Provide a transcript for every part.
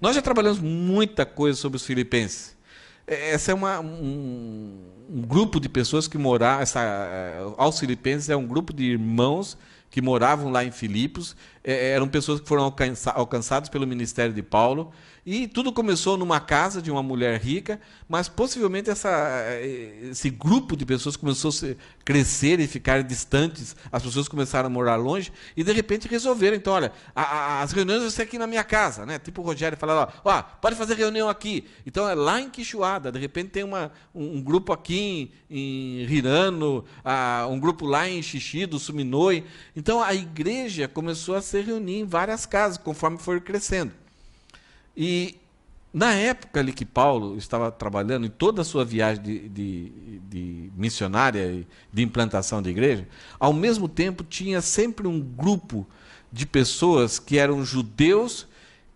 Nós já trabalhamos muita coisa sobre os filipenses. É, essa é uma, um, um grupo de pessoas que moravam. É, aos filipenses é um grupo de irmãos que moravam lá em Filipos é, é, eram pessoas que foram alcança, alcançadas pelo ministério de Paulo. E tudo começou numa casa de uma mulher rica, mas possivelmente essa, é, esse grupo de pessoas começou a crescer e ficar distantes, as pessoas começaram a morar longe e de repente resolveram. Então, olha, a, a, as reuniões vão ser aqui na minha casa, né? Tipo o Rogério falando, ó, ó, pode fazer reunião aqui. Então é lá em Quixuada, de repente tem uma, um, um grupo aqui em, em Rirano, a, um grupo lá em Xixi, do Suminoi. Então a igreja começou a ser se reunir em várias casas, conforme foi crescendo. E na época ali que Paulo estava trabalhando, em toda a sua viagem de, de, de missionária, de implantação de igreja, ao mesmo tempo tinha sempre um grupo de pessoas que eram judeus,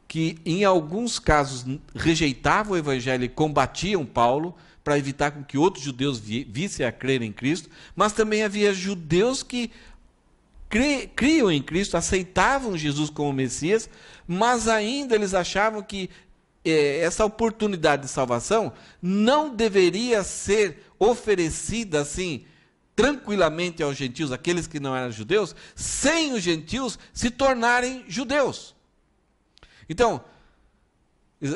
que em alguns casos rejeitavam o evangelho e combatiam Paulo, para evitar com que outros judeus vissem a crer em Cristo, mas também havia judeus que criam em Cristo, aceitavam Jesus como Messias, mas ainda eles achavam que eh, essa oportunidade de salvação não deveria ser oferecida assim tranquilamente aos gentios, aqueles que não eram judeus, sem os gentios se tornarem judeus. Então,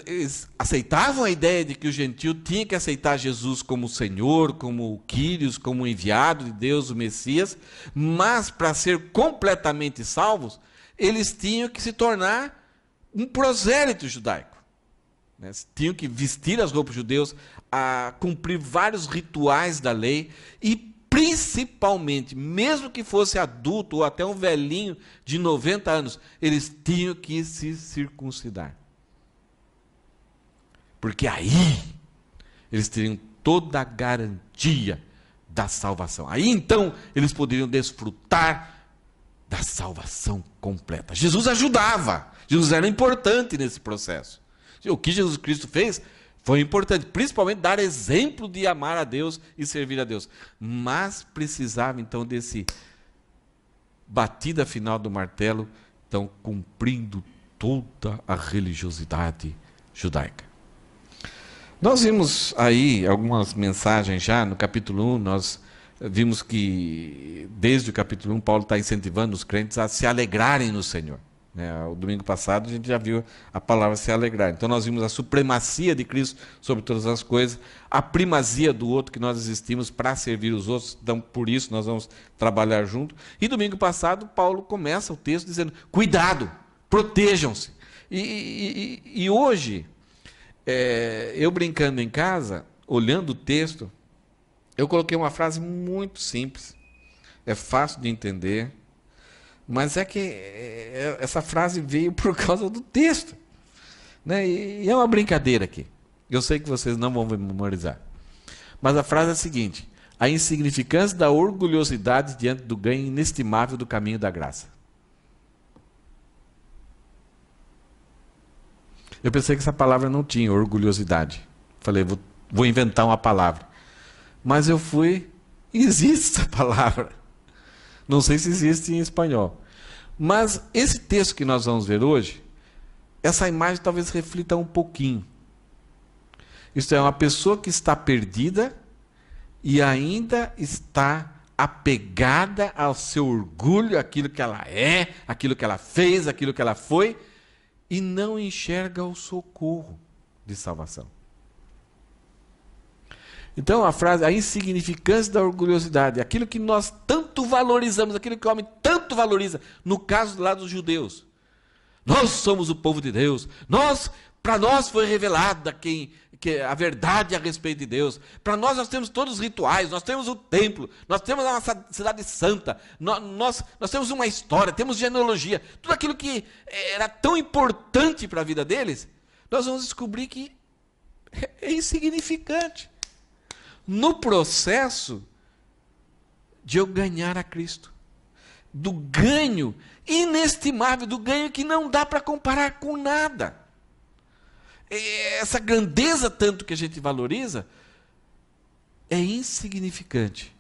eles aceitavam a ideia de que o gentio tinha que aceitar Jesus como Senhor, como o Quírios, como o enviado de Deus, o Messias, mas para ser completamente salvos, eles tinham que se tornar um prosélito judaico. Né? Tinham que vestir as roupas judeus, a cumprir vários rituais da lei e principalmente, mesmo que fosse adulto ou até um velhinho de 90 anos, eles tinham que se circuncidar. Porque aí eles teriam toda a garantia da salvação. Aí então eles poderiam desfrutar da salvação completa. Jesus ajudava. Jesus era importante nesse processo. O que Jesus Cristo fez foi importante, principalmente dar exemplo de amar a Deus e servir a Deus. Mas precisava então desse batida final do martelo, então cumprindo toda a religiosidade judaica. Nós vimos aí algumas mensagens já no capítulo 1, nós vimos que desde o capítulo 1 Paulo está incentivando os crentes a se alegrarem no Senhor. É, o domingo passado a gente já viu a palavra se alegrar. Então nós vimos a supremacia de Cristo sobre todas as coisas, a primazia do outro que nós existimos para servir os outros. Então por isso nós vamos trabalhar junto. E domingo passado Paulo começa o texto dizendo: cuidado, protejam-se. E, e, e hoje é, eu brincando em casa, olhando o texto, eu coloquei uma frase muito simples, é fácil de entender, mas é que é, é, essa frase veio por causa do texto. Né? E é uma brincadeira aqui. Eu sei que vocês não vão memorizar. Mas a frase é a seguinte: a insignificância da orgulhosidade diante do ganho inestimável do caminho da graça. Eu pensei que essa palavra não tinha, orgulhosidade. Falei, vou, vou inventar uma palavra. Mas eu fui, existe essa palavra. Não sei se existe em espanhol. Mas esse texto que nós vamos ver hoje, essa imagem talvez reflita um pouquinho. Isto é, uma pessoa que está perdida e ainda está apegada ao seu orgulho, aquilo que ela é, aquilo que ela fez, aquilo que ela foi, e não enxerga o socorro de salvação. Então a frase, a insignificância da orgulhosidade, aquilo que nós tanto valorizamos, aquilo que o homem tanto valoriza, no caso lá dos judeus. Nós somos o povo de Deus. Nós, para nós foi revelada quem que é a verdade a respeito de Deus. Para nós, nós temos todos os rituais, nós temos o templo, nós temos a nossa cidade santa, nós, nós, nós temos uma história, temos genealogia, tudo aquilo que era tão importante para a vida deles, nós vamos descobrir que é insignificante. No processo de eu ganhar a Cristo, do ganho inestimável, do ganho que não dá para comparar com nada. É, essa grandeza tanto que a gente valoriza é insignificante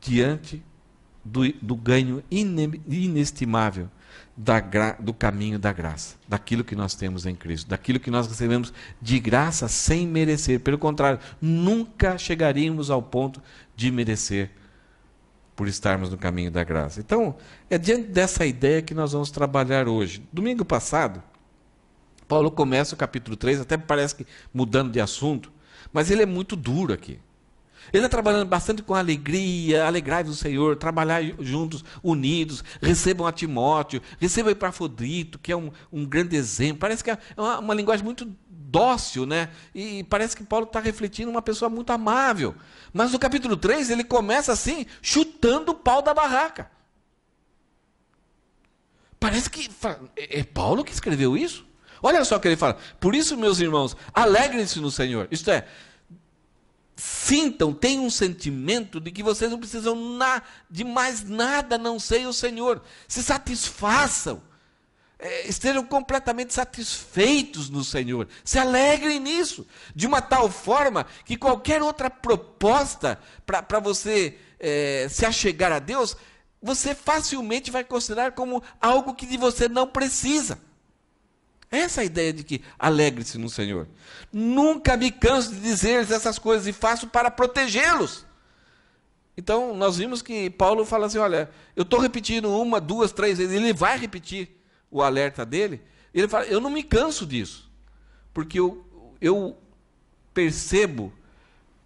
diante do, do ganho inestimável da gra, do caminho da graça, daquilo que nós temos em Cristo, daquilo que nós recebemos de graça sem merecer. Pelo contrário, nunca chegaríamos ao ponto de merecer por estarmos no caminho da graça. Então, é diante dessa ideia que nós vamos trabalhar hoje. Domingo passado, Paulo começa o capítulo 3, até parece que mudando de assunto, mas ele é muito duro aqui. Ele está trabalhando bastante com alegria, alegrai-vos o Senhor, trabalhar juntos, unidos, recebam a Timóteo, recebam Epafrodito, que é um, um grande exemplo. Parece que é uma, uma linguagem muito dócil, né? E parece que Paulo está refletindo uma pessoa muito amável. Mas no capítulo 3 ele começa assim, chutando o pau da barraca. Parece que é, é Paulo que escreveu isso? Olha só o que ele fala. Por isso, meus irmãos, alegrem-se no Senhor. Isto é, sintam, tenham um sentimento de que vocês não precisam na, de mais nada não sei o Senhor. Se satisfaçam. É, estejam completamente satisfeitos no Senhor. Se alegrem nisso. De uma tal forma que qualquer outra proposta para você é, se achegar a Deus, você facilmente vai considerar como algo que de você não precisa. Essa é ideia de que alegre-se no Senhor. Nunca me canso de dizer essas coisas e faço para protegê-los. Então, nós vimos que Paulo fala assim: olha, eu estou repetindo uma, duas, três vezes, ele vai repetir o alerta dele. Ele fala: eu não me canso disso, porque eu, eu percebo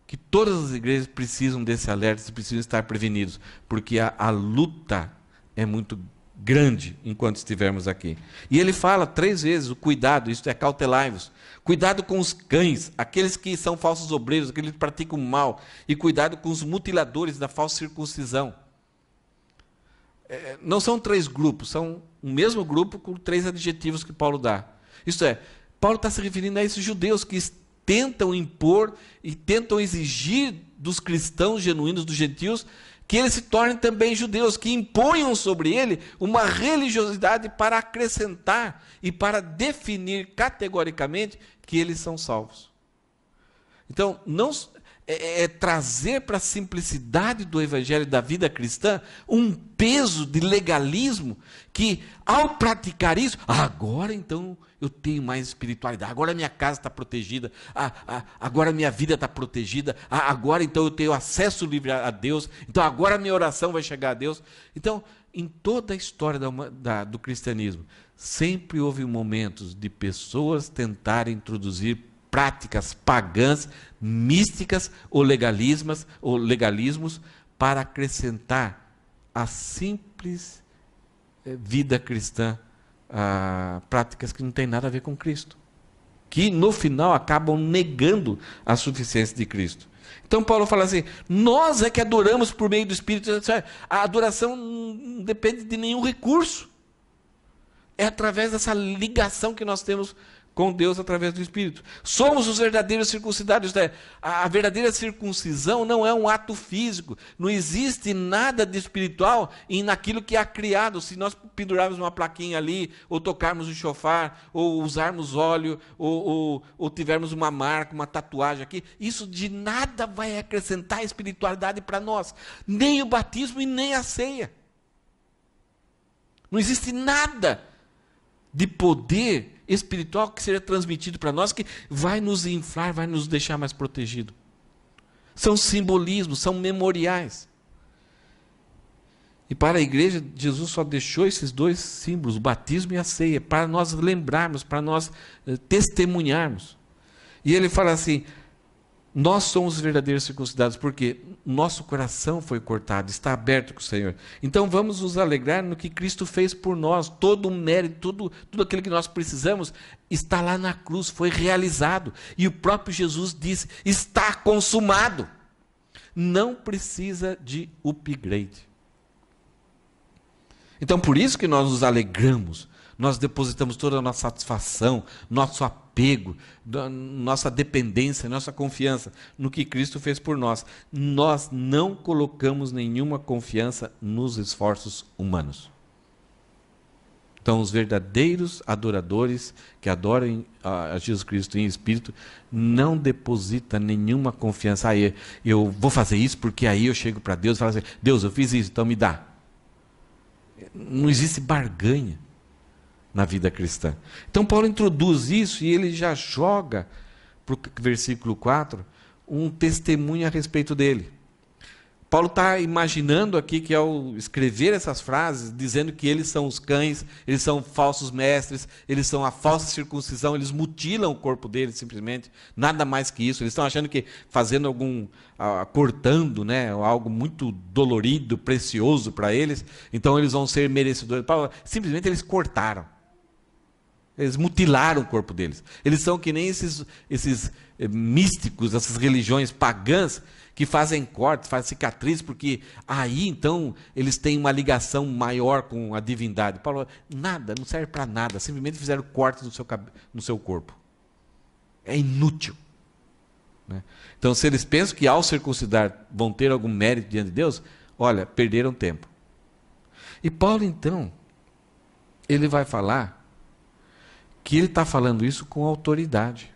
que todas as igrejas precisam desse alerta, precisam estar prevenidos, porque a, a luta é muito grande enquanto estivermos aqui. E ele fala três vezes o cuidado, Isso é, cautelai-vos. Cuidado com os cães, aqueles que são falsos obreiros, aqueles que praticam mal. E cuidado com os mutiladores da falsa circuncisão. É, não são três grupos, são o mesmo grupo com três adjetivos que Paulo dá. Isso é, Paulo está se referindo a esses judeus que tentam impor e tentam exigir dos cristãos genuínos, dos gentios, que eles se tornem também judeus, que imponham sobre ele uma religiosidade para acrescentar e para definir categoricamente que eles são salvos. Então, não é, é, é trazer para a simplicidade do evangelho da vida cristã um peso de legalismo que, ao praticar isso, ah, agora então eu tenho mais espiritualidade. Agora minha casa está protegida, ah, ah, agora minha vida está protegida, ah, agora então eu tenho acesso livre a, Deus, então agora minha oração vai chegar a Deus. Então, em toda a história da, da, do cristianismo, sempre houve momentos de pessoas tentarem introduzir práticas pagãs, místicas ou legalismas ou legalismos para acrescentar a simples eh, vida cristã ah, práticas que não têm nada a ver com Cristo, que no final acabam negando a suficiência de Cristo. Então Paulo fala assim: nós é que adoramos por meio do Espírito. É, a adoração não depende de nenhum recurso. É através dessa ligação que nós temos com Deus através do Espírito. Somos os verdadeiros circuncidados. Né? A verdadeira circuncisão não é um ato físico. Não existe nada de espiritual em naquilo que é criado. Se nós pendurarmos uma plaquinha ali, ou tocarmos um chofar, ou usarmos óleo, ou, ou, ou tivermos uma marca, uma tatuagem aqui, isso de nada vai acrescentar espiritualidade para nós. Nem o batismo e nem a ceia. Não existe nada de poder espiritual que seja transmitido para nós, que vai nos inflar, vai nos deixar mais protegido. São simbolismos, são memoriais. E para a igreja, Jesus só deixou esses dois símbolos, o batismo e a ceia, para nós lembrarmos, para nós eh, testemunharmos. E ele fala assim: nós somos verdadeiros circuncidados porque nosso coração foi cortado, está aberto com o Senhor. Então vamos nos alegrar no que Cristo fez por nós. Todo o mérito, tudo, tudo aquilo que nós precisamos está lá na cruz, foi realizado. E o próprio Jesus disse: está consumado. Não precisa de upgrade. Então por isso que nós nos alegramos, nós depositamos toda a nossa satisfação, nosso apoio apego, da nossa dependência, nossa confiança no que Cristo fez por nós. Nós não colocamos nenhuma confiança nos esforços humanos. Então, os verdadeiros adoradores que adoram a Jesus Cristo em espírito não deposita nenhuma confiança. Aí ah, eu vou fazer isso porque aí eu chego para Deus e falo assim: Deus, eu fiz isso, então me dá. Não existe barganha na vida cristã. Então Paulo introduz isso e ele já joga para o versículo 4 um testemunho a respeito dele. Paulo está imaginando aqui que ao escrever essas frases, dizendo que eles são os cães, eles são falsos mestres, eles são a falsa circuncisão, eles mutilam o corpo deles simplesmente, nada mais que isso. Eles estão achando que fazendo algum, ah, cortando, né, algo muito dolorido, precioso para eles, então eles vão ser merecedores. Paulo, simplesmente eles cortaram. Eles mutilaram o corpo deles. Eles são que nem esses, esses eh, místicos, essas religiões pagãs que fazem cortes, fazem cicatriz, porque aí então eles têm uma ligação maior com a divindade. Paulo, nada, não serve para nada. Simplesmente fizeram cortes no seu, no seu corpo. É inútil. Né? Então, se eles pensam que ao circuncidar vão ter algum mérito diante de Deus, olha, perderam tempo. E Paulo então, ele vai falar que ele está falando isso com autoridade.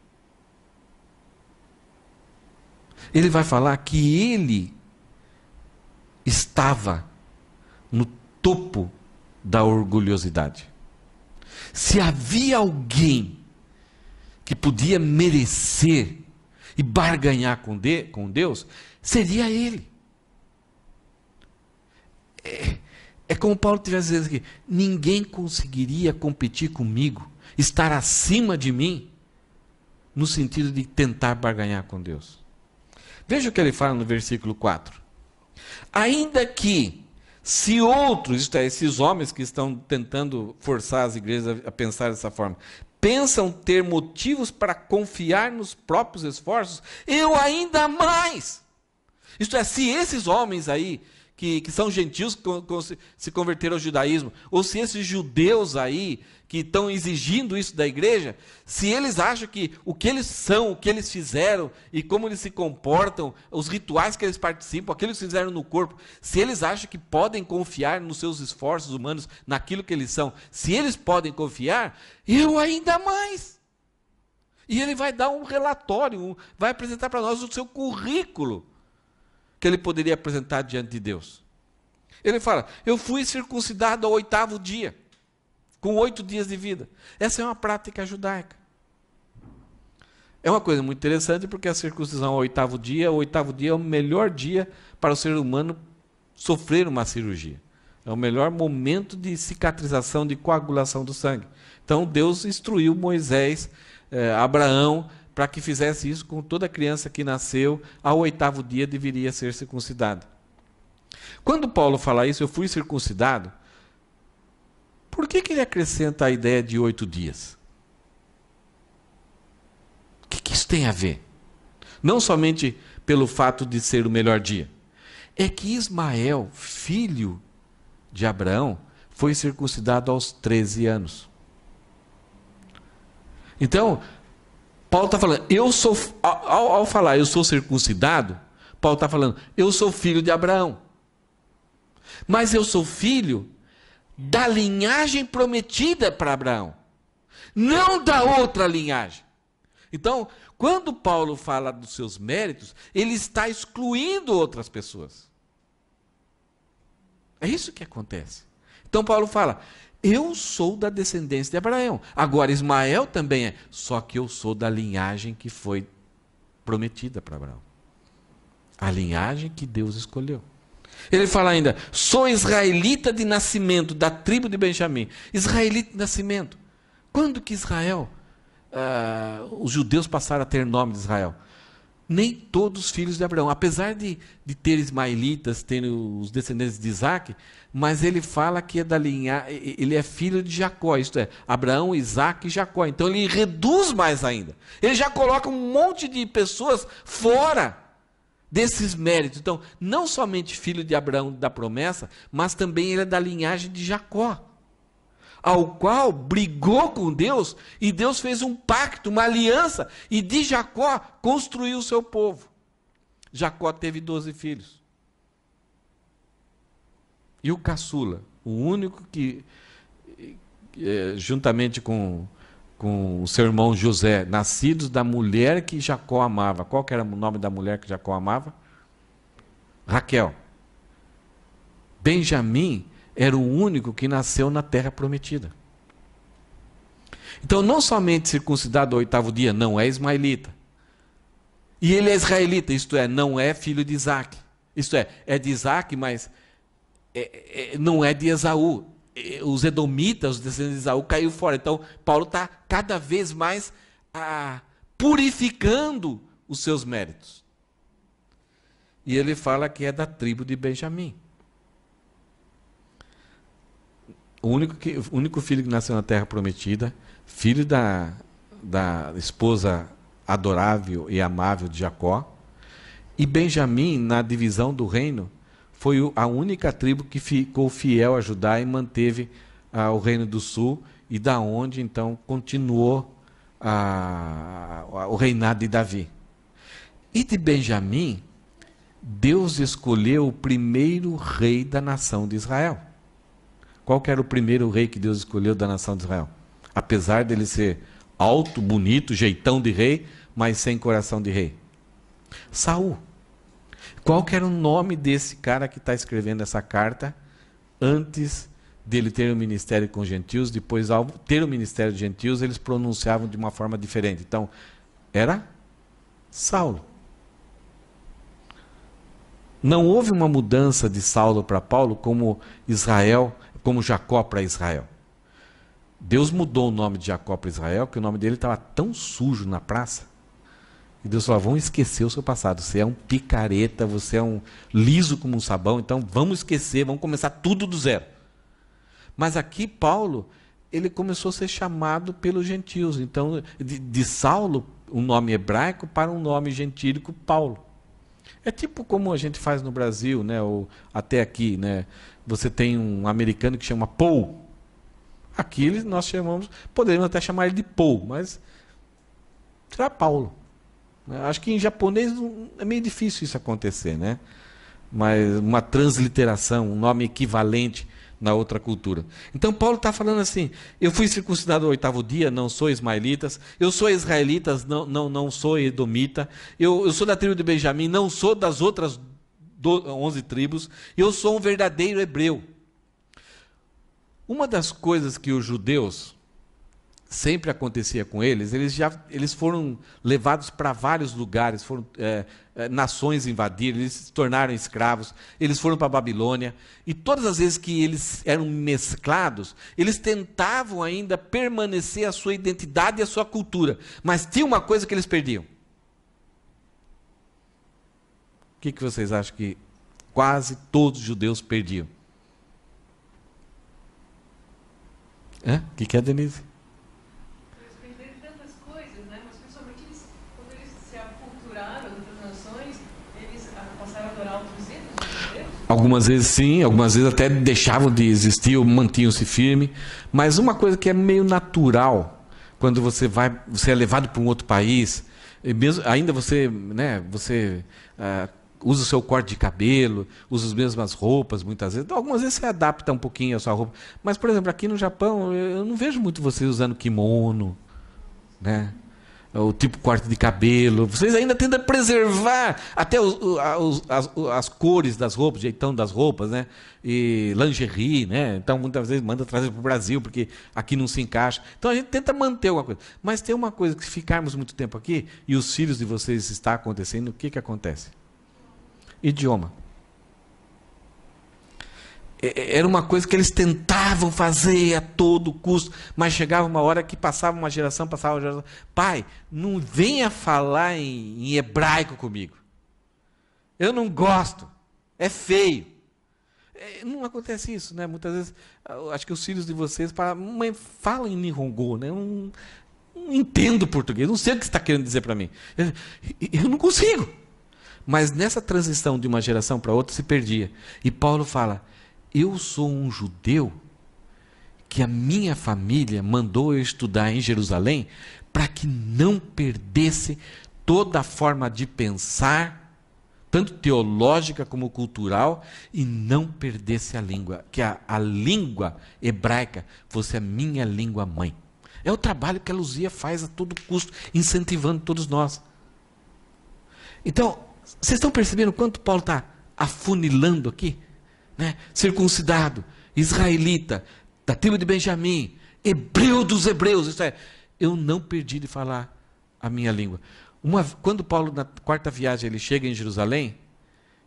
Ele vai falar que ele estava no topo da orgulhosidade. Se havia alguém que podia merecer e barganhar com, de, com Deus, seria ele. É, é como Paulo tivesse dizendo aqui: ninguém conseguiria competir comigo estar acima de mim, no sentido de tentar barganhar com Deus. Veja o que ele fala no versículo 4. Ainda que, se outros, isto é, esses homens que estão tentando forçar as igrejas a pensar dessa forma, pensam ter motivos para confiar nos próprios esforços, eu ainda mais. Isto é, se esses homens aí, que, que são gentios, que se converteram ao judaísmo, ou se esses judeus aí, que estão exigindo isso da igreja, se eles acham que o que eles são, o que eles fizeram e como eles se comportam, os rituais que eles participam, aquilo que eles fizeram no corpo, se eles acham que podem confiar nos seus esforços humanos, naquilo que eles são, se eles podem confiar, eu ainda mais. E ele vai dar um relatório, um, vai apresentar para nós o seu currículo que ele poderia apresentar diante de Deus. Ele fala: Eu fui circuncidado ao oitavo dia com oito dias de vida. Essa é uma prática judaica. É uma coisa muito interessante porque a circuncisão é o oitavo dia. O oitavo dia é o melhor dia para o ser humano sofrer uma cirurgia. É o melhor momento de cicatrização, de coagulação do sangue. Então Deus instruiu Moisés, eh, Abraão, para que fizesse isso com toda criança que nasceu ao oitavo dia deveria ser circuncidada. Quando Paulo fala isso, eu fui circuncidado, por que, que ele acrescenta a ideia de oito dias? O que, que isso tem a ver? Não somente pelo fato de ser o melhor dia, é que Ismael, filho de Abraão, foi circuncidado aos 13 anos. Então, Paulo está falando, eu sou, ao, ao, falar eu sou circuncidado, Paulo está falando, eu sou filho de Abraão. Mas eu sou filho da linhagem prometida para Abraão, não da outra linhagem. Então, quando Paulo fala dos seus méritos, ele está excluindo outras pessoas. É isso que acontece. Então, Paulo fala: Eu sou da descendência de Abraão. Agora, Ismael também é, só que eu sou da linhagem que foi prometida para Abraão a linhagem que Deus escolheu. Ele fala ainda: sou israelita de nascimento, da tribo de Benjamim. Israelita de nascimento. Quando que Israel, uh, os judeus passaram a ter nome de Israel? Nem todos os filhos de Abraão, apesar de, de ter ismaelitas, ter os descendentes de Isaac, mas ele fala que é da linha, ele é filho de Jacó, isto é, Abraão, Isaac e Jacó. Então ele reduz mais ainda. Ele já coloca um monte de pessoas fora desses méritos. Então, não somente filho de Abraão da promessa, mas também ele é da linhagem de Jacó, ao qual brigou com Deus e Deus fez um pacto, uma aliança, e de Jacó construiu o seu povo. Jacó teve 12 filhos. E o caçula, o único que, eh, juntamente com com o seu irmão José, nascidos da mulher que Jacó amava. Qual que era o nome da mulher que Jacó amava? Raquel. Benjamim era o único que nasceu na terra prometida. Então, não somente circuncidado ao oitavo dia, não é ismaelita. E ele é israelita, isto é, não é filho de Isaac. Isto é, é de Isaac, mas é, é, não é de Esaú. É, os edomitas, os descendentes de Isaú, caiu fora. Então, Paulo está cada vez mais ah, purificando os seus méritos. E ele fala que é da tribo de Benjamim. O único, que, o único filho que nasceu na terra prometida, filho da, da esposa adorável e amável de Jacó, e Benjamim, na divisão do reino, foi a única tribo que ficou fiel a Judá e manteve ah, o Reino do Sul, e da onde então continuou ah, o reinado de Davi. E de Benjamim, Deus escolheu o primeiro rei da nação de Israel. Qual era o primeiro rei que Deus escolheu da nação de Israel? Apesar dele ser alto, bonito, jeitão de rei, mas sem coração de rei. Saul. Qual era o nome desse cara que está escrevendo essa carta antes dele ter o um ministério com gentios? Depois, ao ter o um ministério de gentios, eles pronunciavam de uma forma diferente. Então, era Saulo. Não houve uma mudança de Saulo para Paulo como Israel, como Jacó para Israel. Deus mudou o nome de Jacó para Israel, que o nome dele estava tão sujo na praça e Deus falou: vão esquecer o seu passado. Você é um picareta, você é um liso como um sabão, então vamos esquecer, vamos começar tudo do zero. Mas aqui Paulo, ele começou a ser chamado pelos gentios. Então, de, de Saulo, um nome hebraico, para um nome gentílico, Paulo. É tipo como a gente faz no Brasil, né? Ou até aqui, né? Você tem um americano que chama Paul. Aqui nós chamamos, poderíamos até chamar ele de Paul, mas será Paulo. Né? Acho que em japonês é meio difícil isso acontecer, né? Mas uma transliteração, um nome equivalente na outra cultura. Então Paulo está falando assim: eu fui circuncidado ao oitavo dia, não sou ismaelitas, eu sou israelitas, não, não, não sou edomita, eu, eu sou da tribo de Benjamim, não sou das outras do, onze tribos, eu sou um verdadeiro hebreu. Uma das coisas que os judeus sempre acontecia com eles, eles já eles foram levados para vários lugares, foram é, é nações invadiram, eles se tornaram escravos, eles foram para a Babilônia e todas as vezes que eles eram mesclados, eles tentavam ainda permanecer a sua identidade e a sua cultura, mas tinha uma coisa que eles perdiam. O que, que vocês acham que quase todos os judeus perdiam? O que, que é, Denise? Algumas vezes sim, algumas vezes até deixavam de existir ou mantinham-se firme. Mas uma coisa que é meio natural quando você vai, você é levado para um outro país, mesmo, ainda você, né, você uh, usa o seu corte de cabelo, usa as mesmas roupas muitas vezes. Então, algumas vezes você adapta um pouquinho a sua roupa. Mas, por exemplo, aqui no Japão, eu não vejo muito vocês usando kimono, né? É o tipo quarto de cabelo. Vocês ainda tentam preservar até os, os, as, as, cores das roupas, jeitão das roupas, né? E lingerie, né? Então muitas vezes manda trazer para o Brasil porque aqui não se encaixa. Então a gente tenta manter alguma coisa. Mas tem uma coisa que se ficarmos muito tempo aqui e os filhos de vocês está acontecendo, o que que acontece? Idioma. É, é, era uma coisa que eles tentavam fazer a todo custo, mas chegava uma hora que passava uma geração, passava uma geração. Pai, não venha falar em, em hebraico comigo. Eu não gosto. É feio. É, não acontece isso, né? Muitas vezes, ah, acho que os filhos de vocês falam, falam em Nihongo, né? Eu não, não entendo português, não sei o que está querendo dizer para mim. Eu, eu não consigo. Mas nessa transição de uma geração para outra se perdia. E Paulo fala: eu sou um judeu que a minha família mandou eu estudar em Jerusalém para que não perdesse toda a forma de pensar, tanto teológica como cultural, e não perdesse a língua, que a, a língua hebraica fosse a minha língua mãe. É o trabalho que a Luzia faz a todo custo, incentivando todos nós. Então, vocês estão percebendo quanto Paulo está afunilando aqui? né? circuncidado, israelita, da tribo de Benjamim, hebreu dos hebreus, isso é, eu não perdi de falar a minha língua. Uma, quando Paulo, na quarta viagem, ele chega em Jerusalém,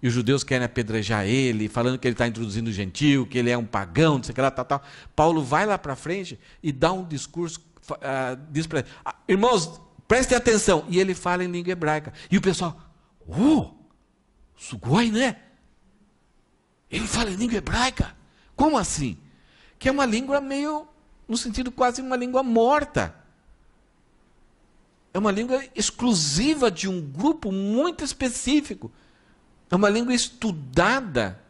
e os judeus querem apedrejar ele, falando que ele está introduzindo o gentil, que ele é um pagão, não sei o que lá, tal, tal. Paulo vai lá para frente e dá um discurso, uh, diz para ah, irmãos, prestem atenção. E ele fala em língua hebraica. E o pessoal, uh, sugoi, né? Ele fala em língua hebraica? Como assim? Que é uma língua meio, no sentido quase uma língua morta. É uma língua exclusiva de um grupo muito específico. É uma língua estudada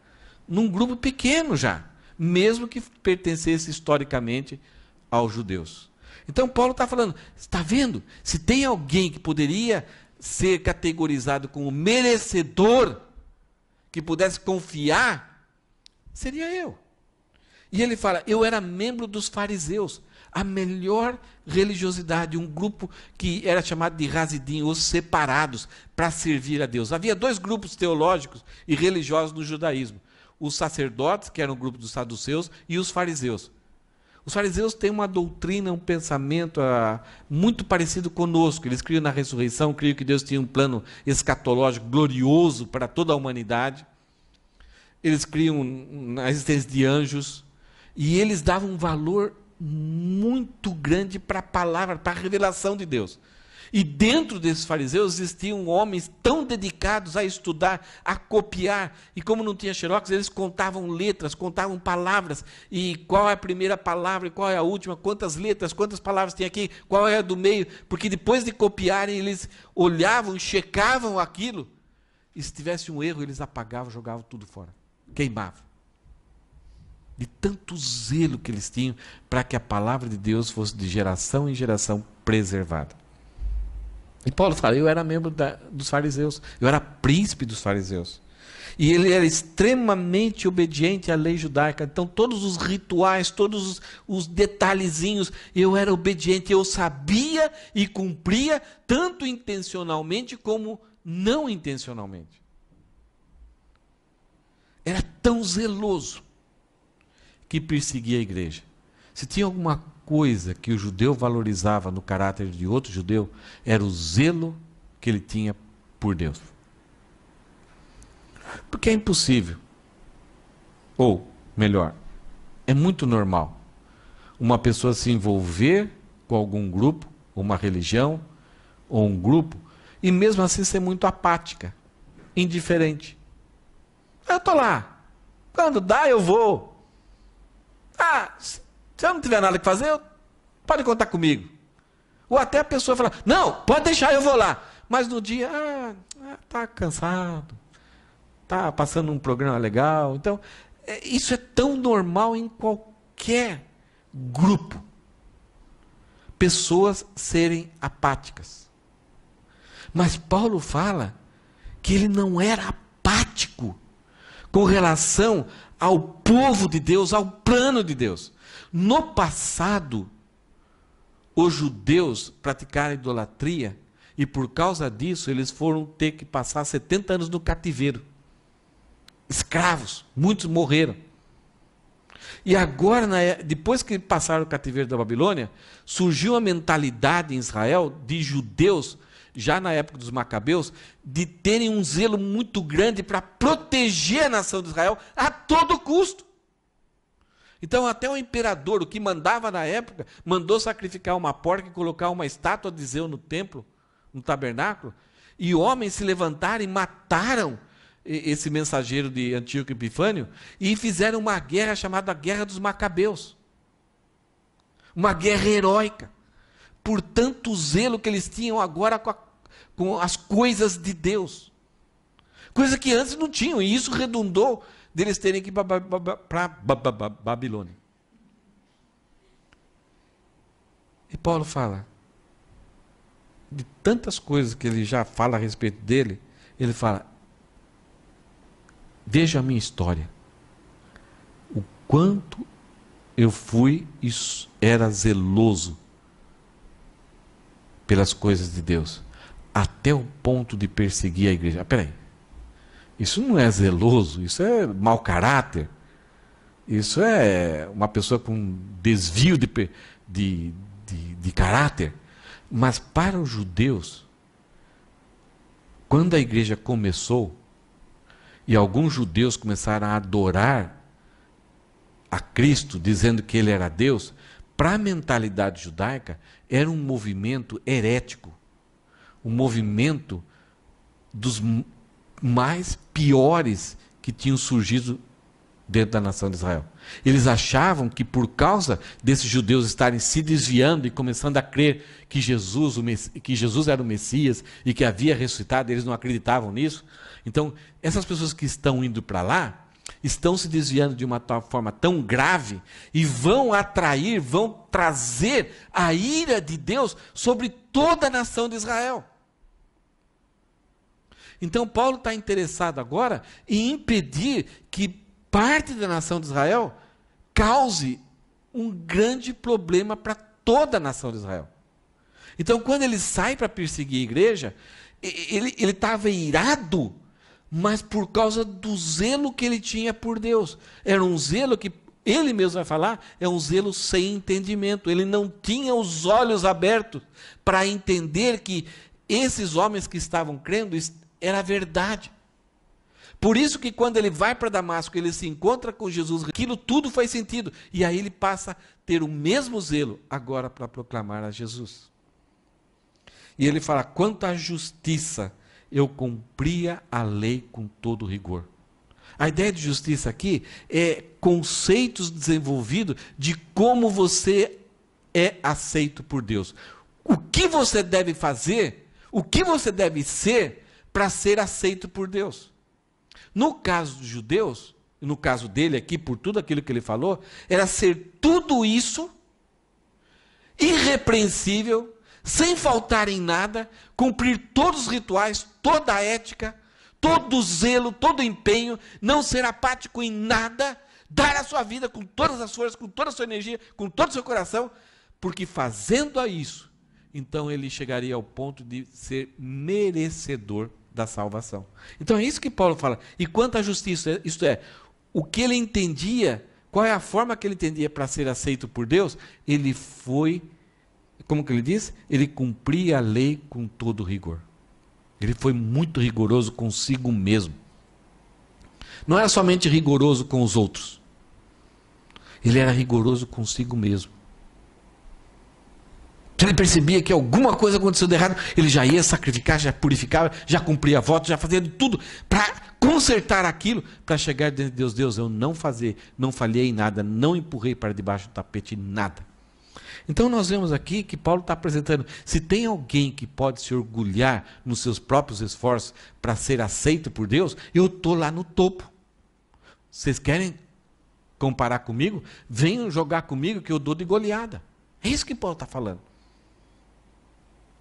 num grupo pequeno já, mesmo que pertencesse historicamente aos judeus. Então Paulo está falando, está vendo? Se tem alguém que poderia ser categorizado como merecedor, que pudesse confiar Seria eu. E ele fala: Eu era membro dos fariseus, a melhor religiosidade, um grupo que era chamado de Razidim, os separados, para servir a Deus. Havia dois grupos teológicos e religiosos no judaísmo: os sacerdotes, que eram o grupo dos saduceus, e os fariseus. Os fariseus têm uma doutrina, um pensamento ah, muito parecido conosco. Eles criam na ressurreição, criam que Deus tinha um plano escatológico glorioso para toda a humanidade eles criam na existência de anjos, e eles davam um valor muito grande para a palavra, para a revelação de Deus. E dentro desses fariseus existiam homens tão dedicados a estudar, a copiar, e como não tinha xerox, eles contavam letras, contavam palavras, e qual é a primeira palavra, e qual é a última, quantas letras, quantas palavras tem aqui, qual é a do meio, porque depois de copiarem, eles olhavam, checavam aquilo, e se tivesse um erro, eles apagavam, jogavam tudo fora queimava. De tanto zelo que eles tinham para que a palavra de Deus fosse de geração em geração preservada. E Paulo fala: Eu era membro da, dos fariseus, eu era príncipe dos fariseus. E ele era extremamente obediente à lei judaica. Então, todos os rituais, todos os, os, detalhezinhos, eu era obediente, eu sabia e cumpria, tanto intencionalmente como não intencionalmente tão zeloso que perseguia a igreja. Se tinha alguma coisa que o judeu valorizava no caráter de outro judeu, era o zelo que ele tinha por Deus. Porque é impossível, ou melhor, é muito normal uma pessoa se envolver com algum grupo, uma religião ou um grupo, e mesmo assim ser muito apática, indiferente. Ah, eu estou lá, quando dá, eu vou. Ah, se eu não tiver nada que fazer, pode contar comigo. Ou até a pessoa fala, não, pode deixar, eu vou lá. Mas no dia, ah, ah tá cansado, tá passando um programa legal. Então, é, isso é tão normal em qualquer grupo. Pessoas serem apáticas. Mas Paulo fala que ele não era apático com relação ao povo de Deus, ao plano de Deus. No passado, os judeus praticaram idolatria e por causa disso eles foram ter que passar 70 anos no cativeiro. Escravos, muitos morreram. E agora, é, depois que passaram o cativeiro da Babilônia, surgiu a mentalidade em Israel de judeus já na época dos Macabeus, de terem um zelo muito grande para proteger a nação de Israel a todo custo. Então, até o imperador, o que mandava na época, mandou sacrificar uma porca e colocar uma estátua de Zeus no templo, no tabernáculo, e homens se levantaram e mataram esse mensageiro de Antíoco Epifânio e fizeram uma guerra chamada Guerra dos Macabeus. Uma guerra heróica por tanto zelo que eles tinham agora com, a, com as coisas de Deus. Coisa que antes não tinham, e isso redundou deles terem que ir para Babilônia. E Paulo fala de tantas coisas que ele já fala a respeito dele, ele fala: Veja a minha história. O quanto eu fui e era zeloso pelas coisas de Deus, até o ponto de perseguir a igreja. Ah, peraí, isso não é zeloso, isso é mau caráter, isso é uma pessoa com desvio de, de, de, de caráter. Mas para os judeus, quando a igreja começou, e alguns judeus começaram a adorar a Cristo, dizendo que ele era Deus, para a mentalidade judaica, era um movimento herético, um movimento dos mais piores que tinham surgido dentro da nação de Israel. Eles achavam que por causa desses judeus estarem se desviando e começando a crer que Jesus, que Jesus era o Messias e que havia ressuscitado, eles não acreditavam nisso. Então, essas pessoas que estão indo para lá, estão se desviando de uma tal forma tão grave e vão atrair, vão trazer a ira de Deus sobre toda a nação de Israel. Então, Paulo está interessado agora em impedir que parte da nação de Israel cause um grande problema para toda a nação de Israel. Então, quando ele sai para perseguir a igreja, ele estava irado mas por causa do zelo que ele tinha por Deus. Era um zelo que ele mesmo vai falar, é um zelo sem entendimento. Ele não tinha os olhos abertos para entender que esses homens que estavam crendo era verdade. Por isso que quando ele vai para Damasco, ele se encontra com Jesus, aquilo tudo faz sentido. E aí ele passa a ter o mesmo zelo agora para proclamar a Jesus. E ele fala: quanto à justiça, eu cumpria a lei com todo rigor. A ideia de justiça aqui é conceitos desenvolvidos de como você é aceito por Deus. O que você deve fazer, o que você deve ser para ser aceito por Deus. No caso dos judeus, no caso dele aqui, por tudo aquilo que ele falou, era ser tudo isso irrepreensível sem faltar em nada, cumprir todos os rituais, toda a ética, todo o zelo, todo o empenho, não ser apático em nada, dar a sua vida com todas as forças, com toda a sua energia, com todo o seu coração, porque fazendo isso, então ele chegaria ao ponto de ser merecedor da salvação. Então é isso que Paulo fala. E quanto à justiça, isto é, o que ele entendia, qual é a forma que ele entendia para ser aceito por Deus, ele foi como que ele diz? Ele cumpria a lei com todo rigor. Ele foi muito rigoroso consigo mesmo. Não era somente rigoroso com os outros. Ele era rigoroso consigo mesmo. Se ele percebia que alguma coisa aconteceu de errado, ele já ia sacrificar, já purificava, já cumpria votos, já fazia tudo para consertar aquilo, para chegar dentro de Deus. Deus, eu não fazer, não falhei em nada, não empurrei para debaixo do tapete nada. Então nós vemos aqui que Paulo está apresentando: se tem alguém que pode se orgulhar nos seus próprios esforços para ser aceito por Deus, eu estou lá no topo. Vocês querem comparar comigo? Venham jogar comigo que eu dou de goleada. É isso que Paulo está falando.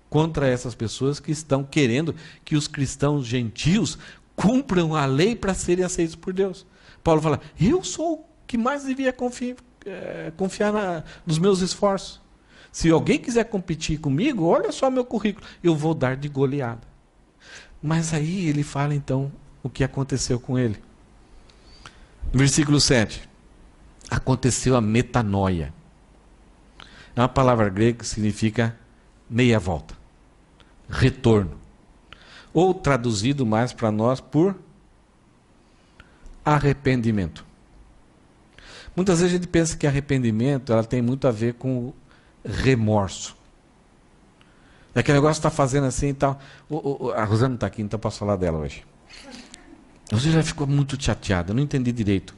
Contra essas pessoas que estão querendo que os cristãos gentios cumpram a lei para serem aceitos por Deus. Paulo fala: eu sou o que mais devia confiar é, confiar na, nos meus esforços. Se alguém quiser competir comigo, olha só meu currículo, eu vou dar de goleada. Mas aí ele fala então o que aconteceu com ele. Versículo 7. Aconteceu a metanoia. É uma palavra grega que significa meia volta, retorno. Ou traduzido mais para nós por arrependimento. Muitas vezes a gente pensa que arrependimento ela tem muito a ver com remorso. É que o negócio está fazendo assim e tal. a Rosana está aqui, então posso falar dela hoje. Você já ficou muito chateada, não entendi direito.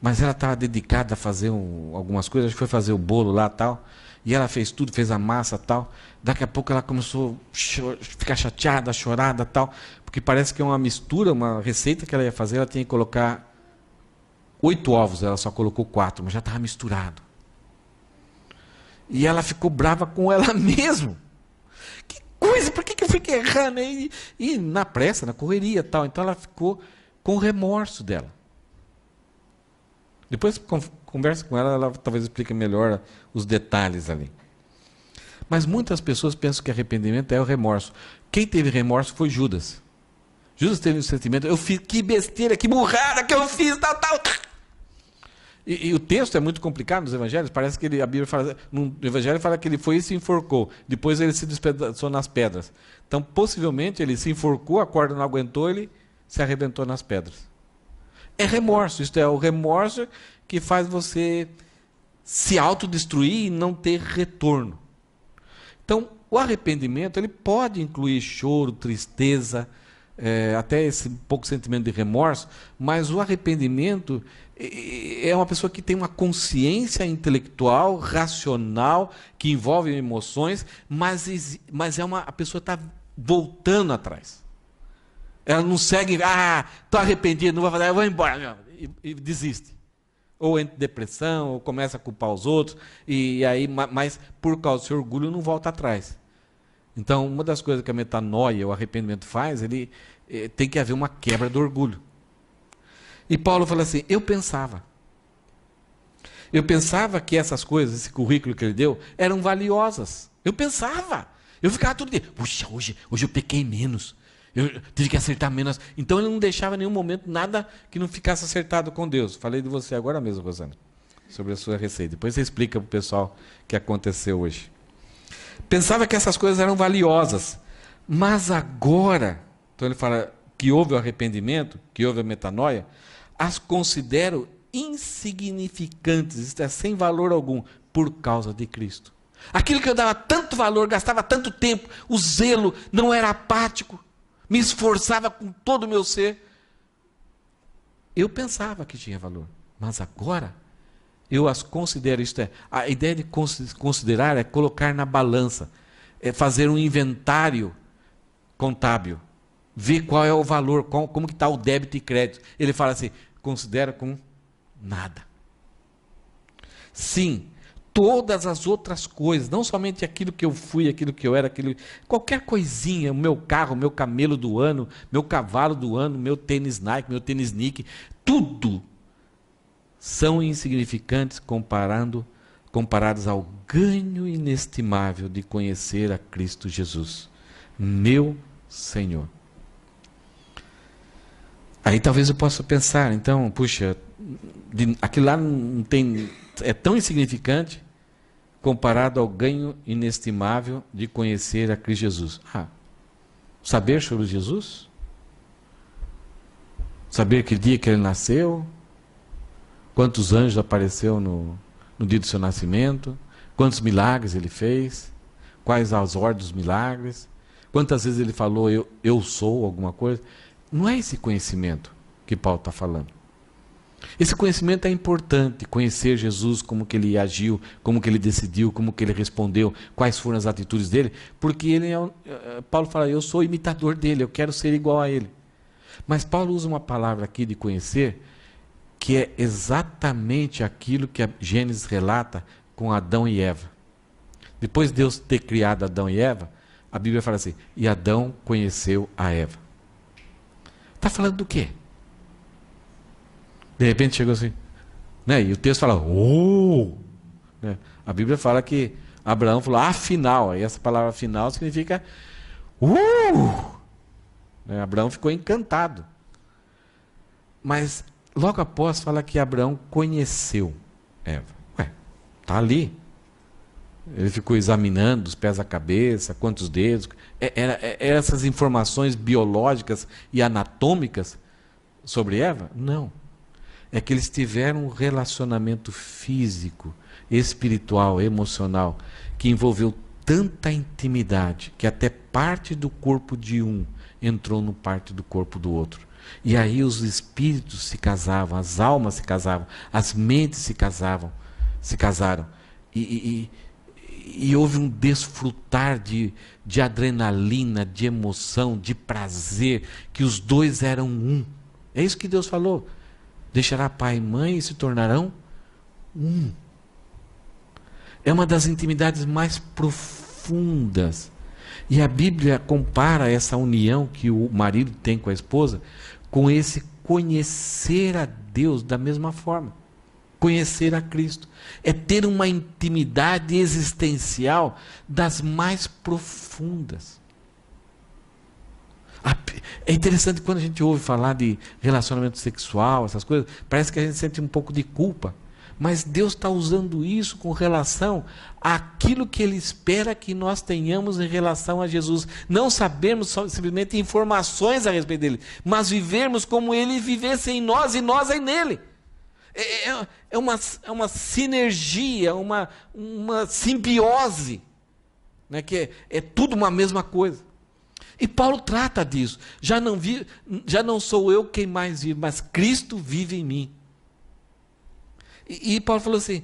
Mas ela estava tá dedicada a fazer um, algumas coisas, acho que foi fazer o bolo lá tal. E ela fez tudo, fez a massa tal. Daqui a pouco ela começou a ficar chateada, chorada tal. Porque parece que é uma mistura, uma receita que ela ia fazer, ela tinha que colocar oito ovos, ela só colocou quatro, mas já estava misturado. E ela ficou brava com ela mesma. Que coisa, por que, que eu fiquei errando? E, e na pressa, na correria tal. Então ela ficou com remorso dela. Depois conversa com ela, ela talvez explique melhor os detalhes ali. Mas muitas pessoas pensam que arrependimento é o remorso. Quem teve remorso foi Judas. Judas teve um sentimento, eu fiz, que besteira, que burrada que eu fiz, tal, tal. E, e, o texto é muito complicado nos evangelhos, parece que ele, a Bíblia fala, no evangelho fala que ele foi e se enforcou, depois ele se despedaçou nas pedras. Então, possivelmente, ele se enforcou, a corda não aguentou, ele se arrebentou nas pedras. É remorso, isto é, o remorso que faz você se autodestruir e não ter retorno. Então, o arrependimento ele pode incluir choro, tristeza, é, até esse pouco sentimento de remorso, mas o arrependimento é uma pessoa que tem uma consciência intelectual, racional, que envolve emoções, mas, mas é uma a pessoa está voltando atrás. Ela não segue, ah, tô arrependido, não vou fazer, eu vou embora, e, e, desiste. Ou entra em depressão, ou começa a culpar os outros, e aí, mas por causa do seu orgulho não volta atrás. Então, uma das coisas que a metanoia, o arrependimento faz, ele, ele eh, tem que haver uma quebra do orgulho. E Paulo fala assim: Eu pensava. Eu pensava que essas coisas, esse currículo que ele deu, eram valiosas. Eu pensava. Eu ficava todo dia, puxa, hoje, hoje eu pequei menos. Eu tive que acertar menos. Então ele não deixava em nenhum momento nada que não ficasse acertado com Deus. Falei de você agora mesmo, Rosana, sobre a sua receita. Depois você explica para o pessoal o que aconteceu hoje. Pensava que essas coisas eram valiosas, mas agora, então ele fala que houve o arrependimento, que houve a metanoia, as considero insignificantes, isto é, sem valor algum, por causa de Cristo. Aquilo que eu dava tanto valor, gastava tanto tempo, o zelo, não era apático, me esforçava com todo o meu ser. Eu pensava que tinha valor, mas agora eu as considero, isto é, a ideia de considerar é colocar na balança, é fazer um inventário contábil, ver qual é o valor, como, que está o débito e crédito. Ele fala assim, considera como nada. Sim, todas as outras coisas, não somente aquilo que eu fui, aquilo que eu era, aquilo, qualquer coisinha, o meu carro, meu camelo do ano, meu cavalo do ano, meu tênis Nike, meu tênis Nike, tudo são insignificantes comparando comparados ao ganho inestimável de conhecer a Cristo Jesus, meu Senhor. Aí talvez eu possa pensar, então, puxa, de, aquilo lá não tem, é tão insignificante comparado ao ganho inestimável de conhecer a Cristo Jesus. Ah, saber sobre Jesus? Saber que dia que ele nasceu? Quantos anjos apareceu no, no dia do seu nascimento? Quantos milagres ele fez? Quais as ordens dos milagres? Quantas vezes ele falou eu, eu sou alguma coisa? Não é esse conhecimento que Paulo está falando. Esse conhecimento é importante, conhecer Jesus, como que ele agiu, como que ele decidiu, como que ele respondeu, quais foram as atitudes dele, porque ele é, eh, eh, Paulo fala, eu sou imitador dele, eu quero ser igual a ele. Mas Paulo usa uma palavra aqui de conhecer, que é exatamente aquilo que a Gênesis relata com Adão e Eva. Depois de Deus ter criado Adão e Eva, a Bíblia fala assim: e Adão conheceu a Eva. Está falando do quê? De repente chegou assim. Né? E o texto fala, oh! Né? A Bíblia fala que Abraão falou, afinal. E essa palavra final significa, uh! Né? Abraão ficou encantado. Mas logo após fala que Abraão conheceu Eva. Ué, tá ali. Ele ficou examinando os pés à cabeça, quantos dedos. É, é, é, essas informações biológicas e anatômicas sobre Eva? Não. É que eles tiveram um relacionamento físico, espiritual, emocional, que envolveu tanta intimidade que até parte do corpo de um entrou no parte do corpo do outro. E aí os espíritos se casavam, as almas se casavam, as mentes se casavam, se casaram. e, e, e e houve um desfrutar de, de adrenalina, de emoção, de prazer, que os dois eram um. É isso que Deus falou. Deixará pai e mãe e se tornarão um. É uma das intimidades mais profundas. E a Bíblia compara essa união que o marido tem com a esposa com esse conhecer a Deus da mesma forma conhecer a Cristo, é ter uma intimidade existencial das mais profundas. É interessante quando a gente ouve falar de relacionamento sexual, essas coisas, parece que a gente sente um pouco de culpa. Mas Deus está usando isso com relação àquilo que Ele espera que nós tenhamos em relação a Jesus. Não sabemos simplesmente informações a respeito dele, mas vivermos como Ele vivesse em nós e nós em Nele. É é, é, é, uma, é uma sinergia, é uma, uma simbiose, né? que é, é tudo uma mesma coisa. E Paulo trata disso. Já não, vi, já não sou eu quem mais vive, mas Cristo vive em mim. E, e Paulo falou assim: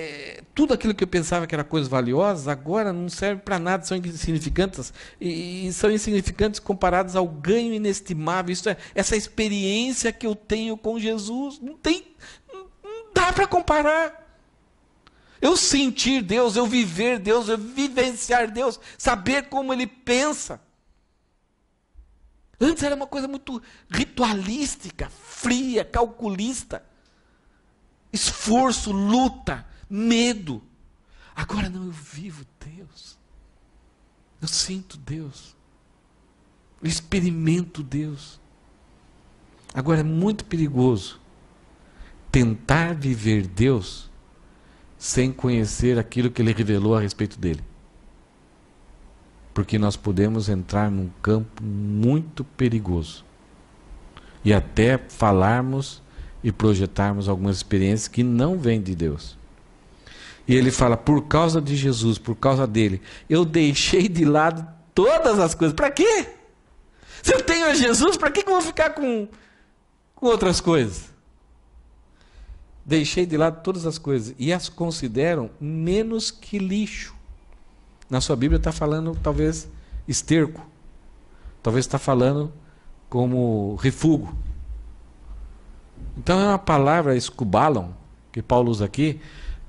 é, tudo aquilo que eu pensava que era coisa valiosa, agora não serve para nada, são insignificantes e, e, são insignificantes comparados ao ganho inestimável. Isso é, essa experiência que eu tenho com Jesus não tem, não, não dá para comparar. Eu sentir Deus, eu viver Deus, eu vivenciar Deus, saber como Ele pensa. Antes era uma coisa muito ritualística, fria, calculista. Esforço, luta, medo. Agora não, eu vivo Deus. Eu sinto Deus. Eu experimento Deus. Agora é muito perigoso tentar viver Deus sem conhecer aquilo que ele revelou a respeito dele. Porque nós podemos entrar num campo muito perigoso. E até falarmos e projetarmos algumas experiências que não vêm de Deus. E ele fala: por causa de Jesus, por causa dele, eu deixei de lado todas as coisas. Para quê? Se eu tenho Jesus, para que eu vou ficar com, com outras coisas? Deixei de lado todas as coisas e as consideram menos que lixo. Na sua Bíblia está falando, talvez, esterco. Talvez está falando como refúgio. Então é uma palavra escubalon que Paulo usa aqui,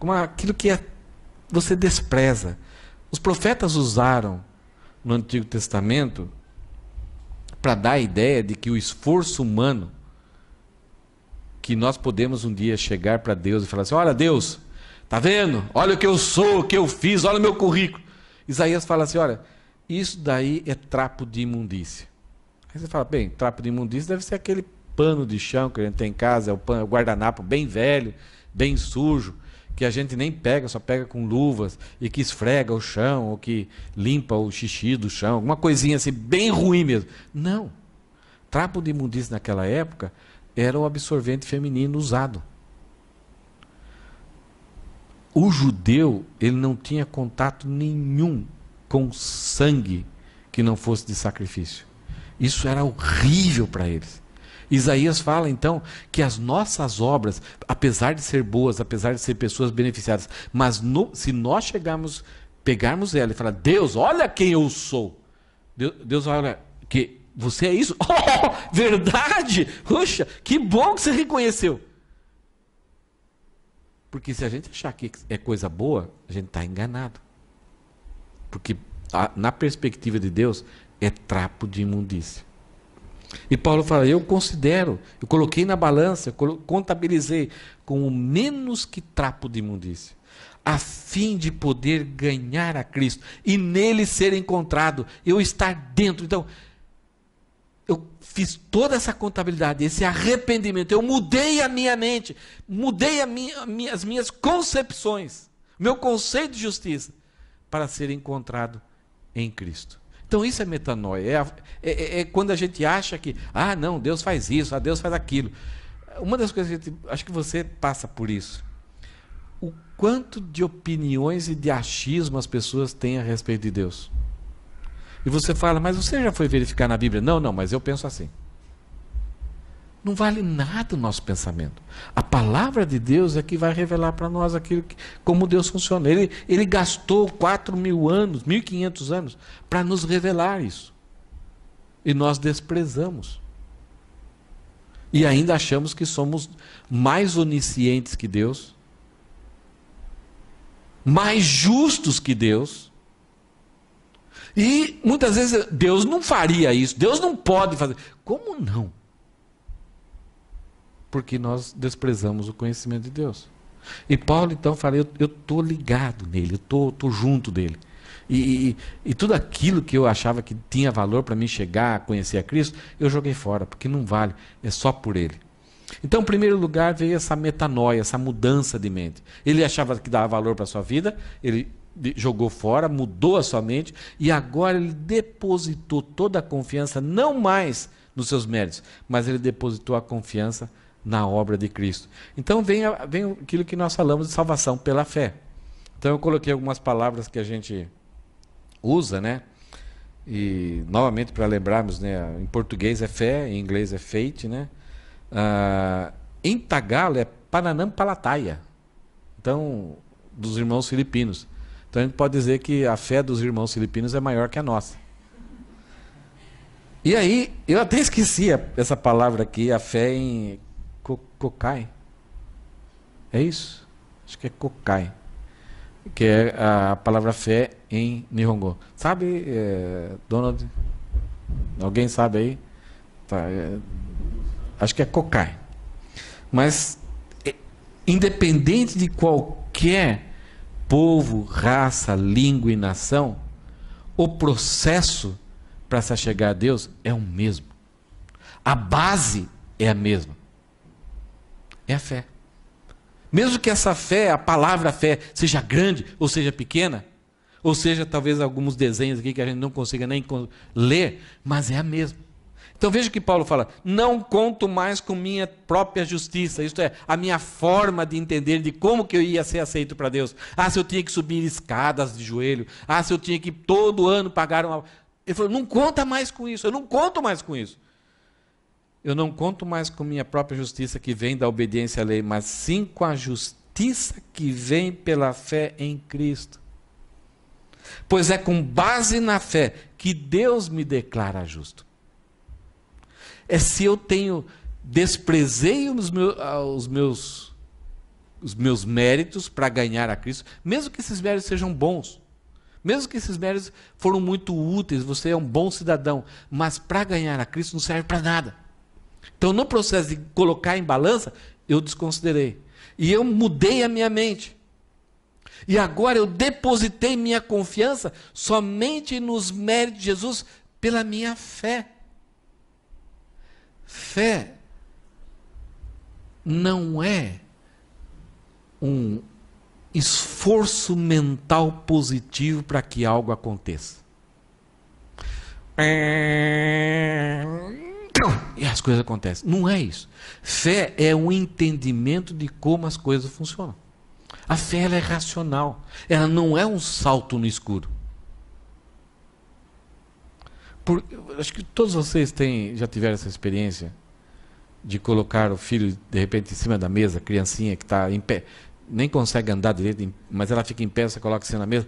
como aquilo que é, você despreza. Os profetas usaram no Antigo Testamento para dar a ideia de que o esforço humano que nós podemos um dia chegar para Deus e falar assim: "Olha Deus, tá vendo? Olha o que eu sou, o que eu fiz, olha o meu currículo". Isaías fala assim: "Olha, isso daí é trapo de imundícia". Aí você fala: "Bem, trapo de imundícia deve ser aquele pano de chão que a gente tem em casa, é o, pano, o guardanapo bem velho, bem sujo" que a gente nem pega, só pega com luvas e que esfrega o chão ou que limpa o xixi do chão, alguma coisinha assim, bem ruim mesmo. Não. Trapo de imundícia naquela época era o absorvente feminino usado. O judeu, ele não tinha contato nenhum com sangue que não fosse de sacrifício. Isso era horrível para eles. Isaías fala então que as nossas obras, apesar de ser boas, apesar de ser pessoas beneficiadas, mas no, se nós chegarmos, pegarmos ela e falar, Deus, olha quem eu sou. Deus, Deus olha que você é isso. Oh, verdade! Puxa, que bom que você reconheceu. Porque se a gente achar que é coisa boa, a gente está enganado. Porque a, na perspectiva de Deus, é trapo de imundícia. E Paulo fala: Eu considero, eu coloquei na balança, eu contabilizei com o menos que trapo de imundícia, a fim de poder ganhar a Cristo e nele ser encontrado, eu estar dentro. Então, eu fiz toda essa contabilidade, esse arrependimento, eu mudei a minha mente, mudei minha, as minhas concepções, meu conceito de justiça, para ser encontrado em Cristo. Então isso é metanoia. É, a, é, é, é, quando a gente acha que, ah, não, Deus faz isso, ah, Deus faz aquilo. Uma das coisas que gente, acho que você passa por isso. O quanto de opiniões e de achismo as pessoas têm a respeito de Deus. E você fala, mas você já foi verificar na Bíblia? Não, não, mas eu penso assim. Não vale nada o nosso pensamento. A palavra de Deus é que vai revelar para nós aquilo que, como Deus funciona. Ele, ele gastou 4 mil anos, 1.500 anos, para nos revelar isso. E nós desprezamos. E ainda achamos que somos mais oniscientes que Deus, mais justos que Deus. E muitas vezes Deus não faria isso, Deus não pode fazer. Como não? porque nós desprezamos o conhecimento de Deus. E Paulo então fala: Eu estou ligado nele, eu estou tô, tô junto dele. E, e, e, tudo aquilo que eu achava que tinha valor para mim chegar a conhecer a Cristo, eu joguei fora, porque não vale, é só por ele. Então, em primeiro lugar, veio essa metanoia, essa mudança de mente. Ele achava que dava valor para a sua vida, ele jogou fora, mudou a sua mente, e agora ele depositou toda a confiança, não mais nos seus méritos, mas ele depositou a confiança na obra de Cristo. Então vem, vem aquilo que nós falamos de salvação pela fé. Então eu coloquei algumas palavras que a gente usa, né? E novamente para lembrarmos, né? Em português é fé, em inglês é faith, né? Ah, em tagalo é pananampalataia. Então, dos irmãos filipinos. Então a gente pode dizer que a fé dos irmãos filipinos é maior que a nossa. E aí, eu até esqueci essa palavra aqui, a fé em Cocai. É isso? Acho que é Cocai. Que é a palavra fé em Nihongo. Sabe, é, Donald? Alguém sabe aí? Tá, é, acho que é Cocai. Mas, é, independente de qualquer povo, raça, língua e nação, o processo para se chegar a Deus é o mesmo. A base é a mesma. É a fé. Mesmo que essa fé, a palavra fé, seja grande ou seja pequena, ou seja, talvez alguns desenhos aqui que a gente não consiga nem ler, mas é a mesma. Então veja que Paulo fala: não conto mais com minha própria justiça, isto é, a minha forma de entender de como que eu ia ser aceito para Deus. Ah, se eu tinha que subir escadas de joelho, ah, se eu tinha que todo ano pagar uma. Ele falou: não conta mais com isso, eu não conto mais com isso eu não conto mais com minha própria justiça que vem da obediência à lei, mas sim com a justiça que vem pela fé em Cristo. Pois é com base na fé que Deus me declara justo. É se eu tenho desprezeio os meus, os meus, os meus méritos para ganhar a Cristo, mesmo que esses méritos sejam bons, mesmo que esses méritos foram muito úteis, você é um bom cidadão, mas para ganhar a Cristo não serve para nada. Então, no processo de colocar em balança, eu desconsiderei. E eu mudei a minha mente. E agora eu depositei minha confiança somente nos méritos de Jesus pela minha fé. Fé não é um esforço mental positivo para que algo aconteça. É e as coisas acontecem. Não é isso. Fé é um entendimento de como as coisas funcionam. A fé é racional. Ela não é um salto no escuro. Por, acho que todos vocês têm, já tiveram essa experiência de colocar o filho de repente em cima da mesa, a criancinha que está em pé, nem consegue andar direito, mas ela fica em pé, você coloca você assim na mesa,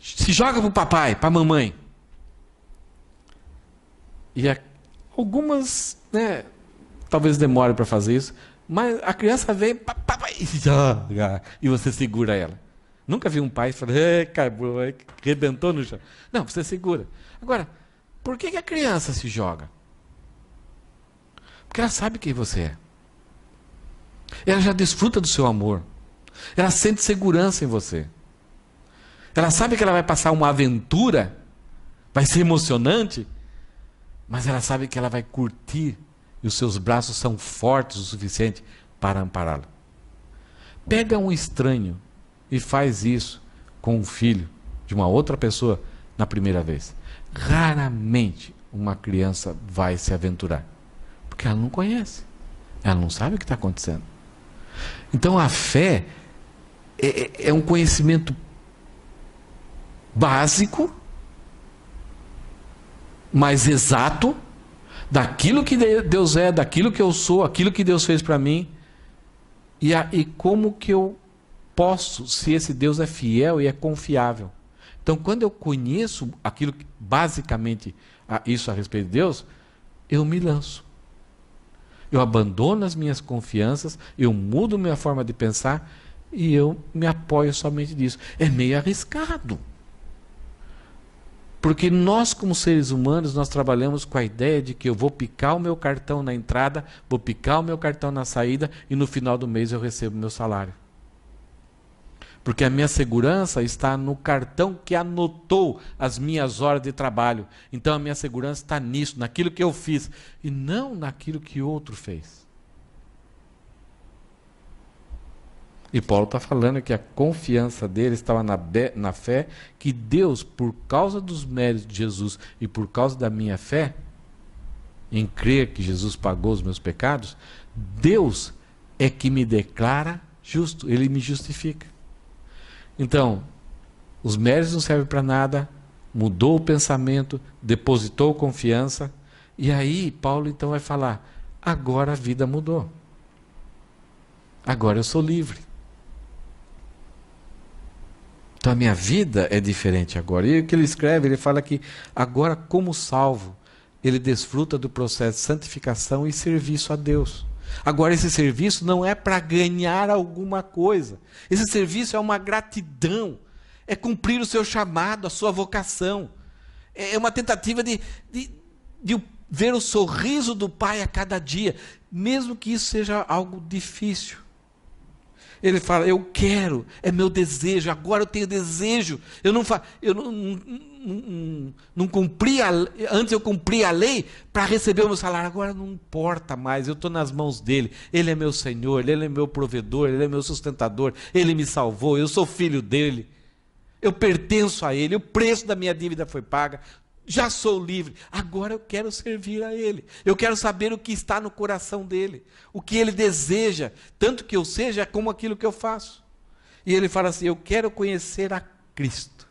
se joga para o papai, para a mamãe. E a Algumas, né, talvez demore para fazer isso, mas a criança vem pá, pá, pá, e e você segura ela. Nunca vi um pai falar, acabou, é rebentou no chão. Não, você segura. Agora, por que, que a criança se joga? Porque ela sabe quem você é. Ela já desfruta do seu amor. Ela sente segurança em você. Ela sabe que ela vai passar uma aventura, vai ser emocionante, mas ela sabe que ela vai curtir e os seus braços são fortes o suficiente para ampará la Pega um estranho e faz isso com um filho de uma outra pessoa na primeira vez. Raramente uma criança vai se aventurar, porque ela não conhece, ela não sabe o que está acontecendo. Então a fé é, é, é um conhecimento básico mais exato daquilo que Deus é, daquilo que eu sou, aquilo que Deus fez para mim. E, a, e como que eu posso, se esse Deus é fiel e é confiável? Então, quando eu conheço aquilo que, basicamente a, isso a respeito de Deus, eu me lanço. Eu abandono as minhas confianças, eu mudo minha forma de pensar e eu me apoio somente disso. É meio arriscado. Porque nós, como seres humanos, nós trabalhamos com a ideia de que eu vou picar o meu cartão na entrada, vou picar o meu cartão na saída e no final do mês eu recebo meu salário. Porque a minha segurança está no cartão que anotou as minhas horas de trabalho. Então a minha segurança está nisso, naquilo que eu fiz, e não naquilo que outro fez. E Paulo está falando que a confiança dele estava na, be, na fé que Deus, por causa dos méritos de Jesus e por causa da minha fé, em crer que Jesus pagou os meus pecados, Deus é que me declara justo, ele me justifica. Então, os méritos não servem para nada, mudou o pensamento, depositou confiança, e aí Paulo então vai falar: agora a vida mudou. Agora eu sou livre. Então a minha vida é diferente agora. E o que ele escreve, ele fala que agora, como salvo, ele desfruta do processo de santificação e serviço a Deus. Agora, esse serviço não é para ganhar alguma coisa. Esse serviço é uma gratidão, é cumprir o seu chamado, a sua vocação. É, é uma tentativa de, de, de ver o sorriso do Pai a cada dia, mesmo que isso seja algo difícil. Ele fala: Eu quero, é meu desejo, agora eu tenho desejo. Eu não, fa eu não, não, não, não cumpri, a, antes eu cumpri a lei para receber o meu salário, agora não importa mais, eu estou nas mãos dele. Ele é meu Senhor, ele é meu provedor, ele é meu sustentador, ele me salvou, eu sou filho dele. Eu pertenço a ele, o preço da minha dívida foi paga, já sou livre, agora eu quero servir a Ele. Eu quero saber o que está no coração dele, o que ele deseja, tanto que eu seja como aquilo que eu faço. E ele fala assim: Eu quero conhecer a Cristo.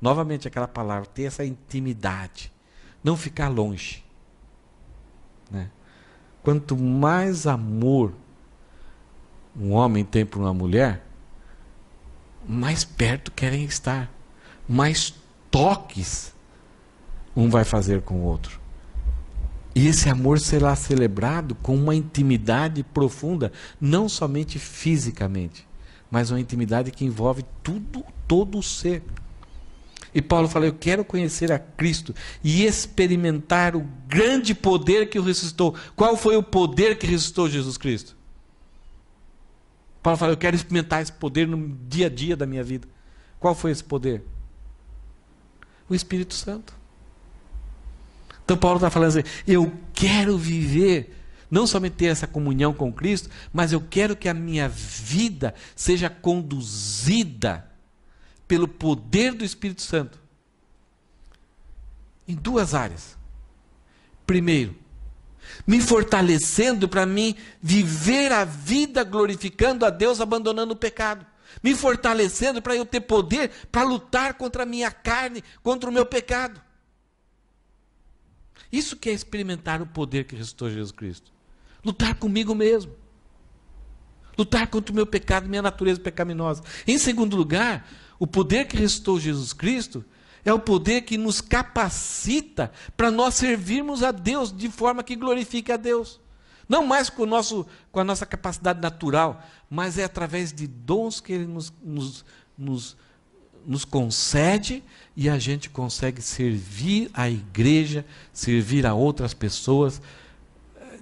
Novamente aquela palavra, ter essa intimidade, não ficar longe. Né? Quanto mais amor um homem tem por uma mulher, mais perto querem estar, mais toques um vai fazer com o outro. E esse amor será celebrado com uma intimidade profunda, não somente fisicamente, mas uma intimidade que envolve tudo, todo o ser. E Paulo fala: Eu quero conhecer a Cristo e experimentar o grande poder que o ressuscitou. Qual foi o poder que ressuscitou Jesus Cristo? Paulo fala: Eu quero experimentar esse poder no dia a dia da minha vida. Qual foi esse poder? O Espírito Santo. Então Paulo está falando assim: eu quero viver, não somente ter essa comunhão com Cristo, mas eu quero que a minha vida seja conduzida pelo poder do Espírito Santo. Em duas áreas. Primeiro, me fortalecendo para mim viver a vida glorificando a Deus, abandonando o pecado me fortalecendo para eu ter poder para lutar contra a minha carne, contra o meu pecado. Isso que é experimentar o poder que ressuscitou Jesus Cristo. Lutar comigo mesmo. Lutar contra o meu pecado, minha natureza pecaminosa. Em segundo lugar, o poder que ressuscitou Jesus Cristo é o poder que nos capacita para nós servirmos a Deus de forma que glorifique a Deus. Não mais com, nosso, com a nossa capacidade natural, mas é através de dons que Ele nos, nos, nos nos concede e a gente consegue servir a igreja, servir a outras pessoas,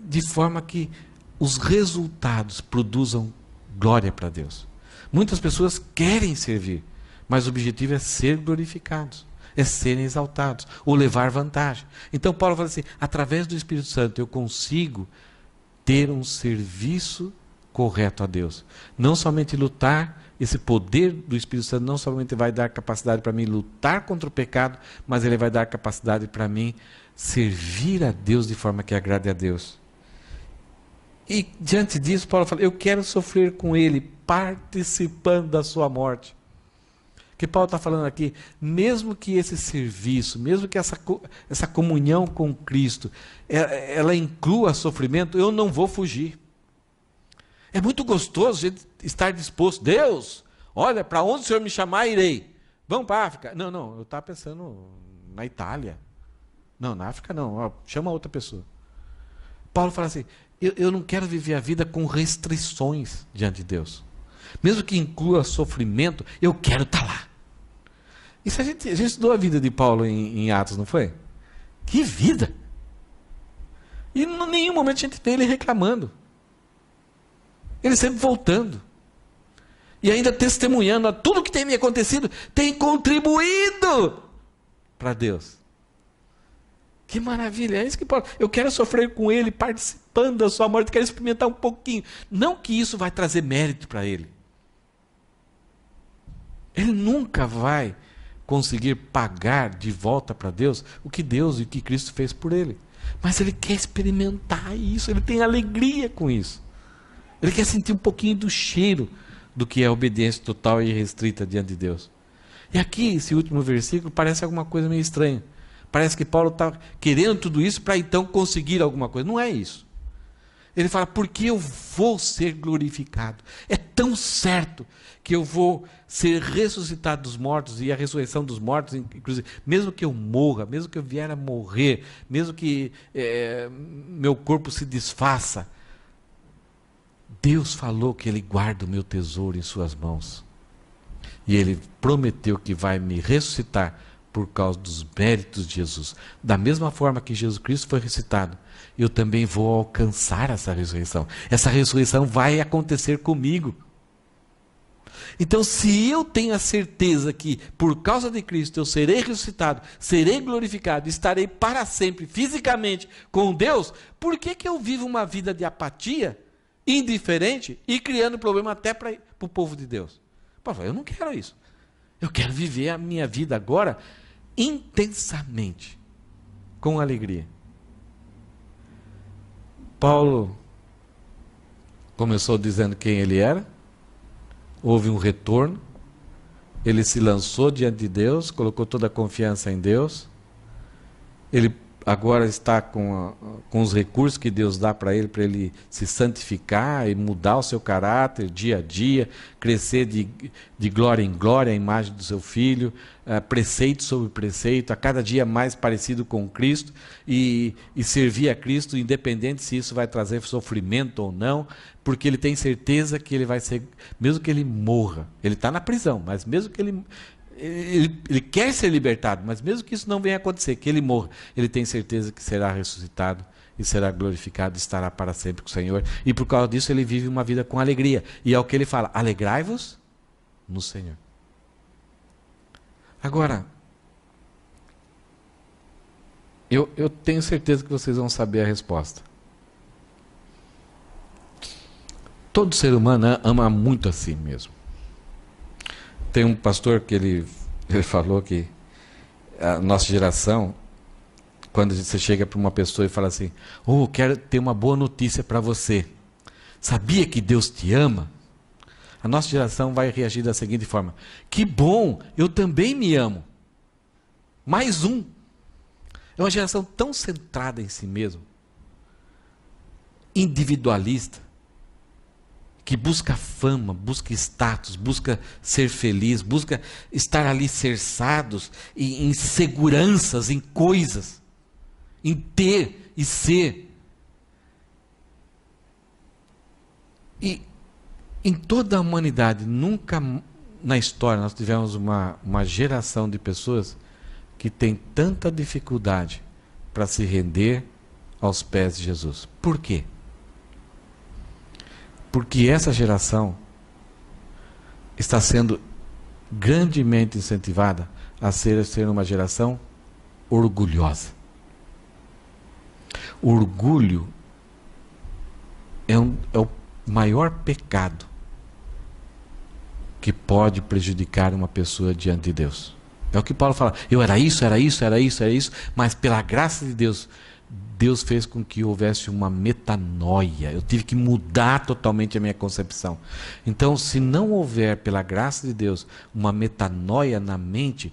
de forma que os resultados produzam glória para Deus. Muitas pessoas querem servir, mas o objetivo é ser glorificados, é serem exaltados, ou levar vantagem. Então Paulo fala assim: através do Espírito Santo eu consigo ter um serviço correto a Deus. Não somente lutar esse poder do Espírito Santo não somente vai dar capacidade para mim lutar contra o pecado, mas ele vai dar capacidade para mim servir a Deus de forma que agrade a Deus. E diante disso, Paulo fala: Eu quero sofrer com ele, participando da sua morte. Que Paulo está falando aqui, mesmo que esse serviço, mesmo que essa, essa comunhão com Cristo, é, ela inclua sofrimento, eu não vou fugir. É muito gostoso estar disposto. Deus, olha, para onde o Senhor me chamar, irei. Vamos para a África. Não, não, eu estava pensando na Itália. Não, na África não. Ó, chama outra pessoa. Paulo fala assim: eu, eu não quero viver a vida com restrições diante de Deus. Mesmo que inclua sofrimento, eu quero estar tá lá. Isso a gente, a gente estudou a vida de Paulo em, em Atos, não foi? Que vida! E em nenhum momento a gente tem ele reclamando. Ele sempre voltando. E ainda testemunhando a tudo que tem me acontecido, tem contribuído para Deus. Que maravilha, é isso que pode. Eu quero sofrer com ele, participando da sua morte, quero experimentar um pouquinho. Não que isso vai trazer mérito para ele. Ele nunca vai conseguir pagar de volta para Deus o que Deus e o que Cristo fez por ele. Mas ele quer experimentar isso, ele tem alegria com isso. Ele quer sentir um pouquinho do cheiro do que é obediência total e restrita diante de Deus. E aqui, esse último versículo, parece alguma coisa meio estranha. Parece que Paulo está querendo tudo isso para então conseguir alguma coisa. Não é isso. Ele fala, porque eu vou ser glorificado. É tão certo que eu vou ser ressuscitado dos mortos e a ressurreição dos mortos, inclusive, mesmo que eu morra, mesmo que eu vier a morrer, mesmo que é, meu corpo se desfaça, Deus falou que Ele guarda o meu tesouro em Suas mãos. E Ele prometeu que vai me ressuscitar por causa dos méritos de Jesus. Da mesma forma que Jesus Cristo foi ressuscitado, eu também vou alcançar essa ressurreição. Essa ressurreição vai acontecer comigo. Então, se eu tenho a certeza que por causa de Cristo eu serei ressuscitado, serei glorificado, estarei para sempre fisicamente com Deus, por que, que eu vivo uma vida de apatia? indiferente e criando problema até para o povo de Deus. eu não quero isso. Eu quero viver a minha vida agora intensamente, com alegria. Paulo começou dizendo quem ele era, houve um retorno, ele se lançou diante de Deus, colocou toda a confiança em Deus, ele agora está com, a, com os recursos que Deus dá para ele, para ele se santificar e mudar o seu caráter dia a dia, crescer de, de glória em glória a imagem do seu filho, eh, preceito sobre preceito, a cada dia mais parecido com Cristo e, e servir a Cristo, independente se isso vai trazer sofrimento ou não, porque ele tem certeza que ele vai ser, mesmo que ele morra, ele está na prisão, mas mesmo que ele ele, ele, quer ser libertado, mas mesmo que isso não venha a acontecer, que ele morra, ele tem certeza que será ressuscitado e será glorificado, estará para sempre com o Senhor. E por causa disso ele vive uma vida com alegria. E é o que ele fala: alegrai-vos no Senhor. Agora, eu, eu tenho certeza que vocês vão saber a resposta. Todo ser humano ama muito a si mesmo. Tem um pastor que ele, ele falou que a nossa geração, quando você chega para uma pessoa e fala assim: Oh, quero ter uma boa notícia para você. Sabia que Deus te ama? A nossa geração vai reagir da seguinte forma: Que bom, eu também me amo. Mais um. É uma geração tão centrada em si mesmo, individualista, que busca fama, busca status, busca ser feliz, busca estar ali cerçados em, em seguranças, em coisas, em ter e ser. E em toda a humanidade, nunca na história nós tivemos uma, uma geração de pessoas que tem tanta dificuldade para se render aos pés de Jesus. Por quê? Porque essa geração está sendo grandemente incentivada a ser, a ser uma geração orgulhosa. orgulho é, um, é o maior pecado que pode prejudicar uma pessoa diante de Deus. É o que Paulo fala. Eu era isso, era isso, era isso, era isso, mas pela graça de Deus Deus fez com que houvesse uma metanoia. Eu tive que mudar totalmente a minha concepção. Então, se não houver, pela graça de Deus, uma metanoia na mente,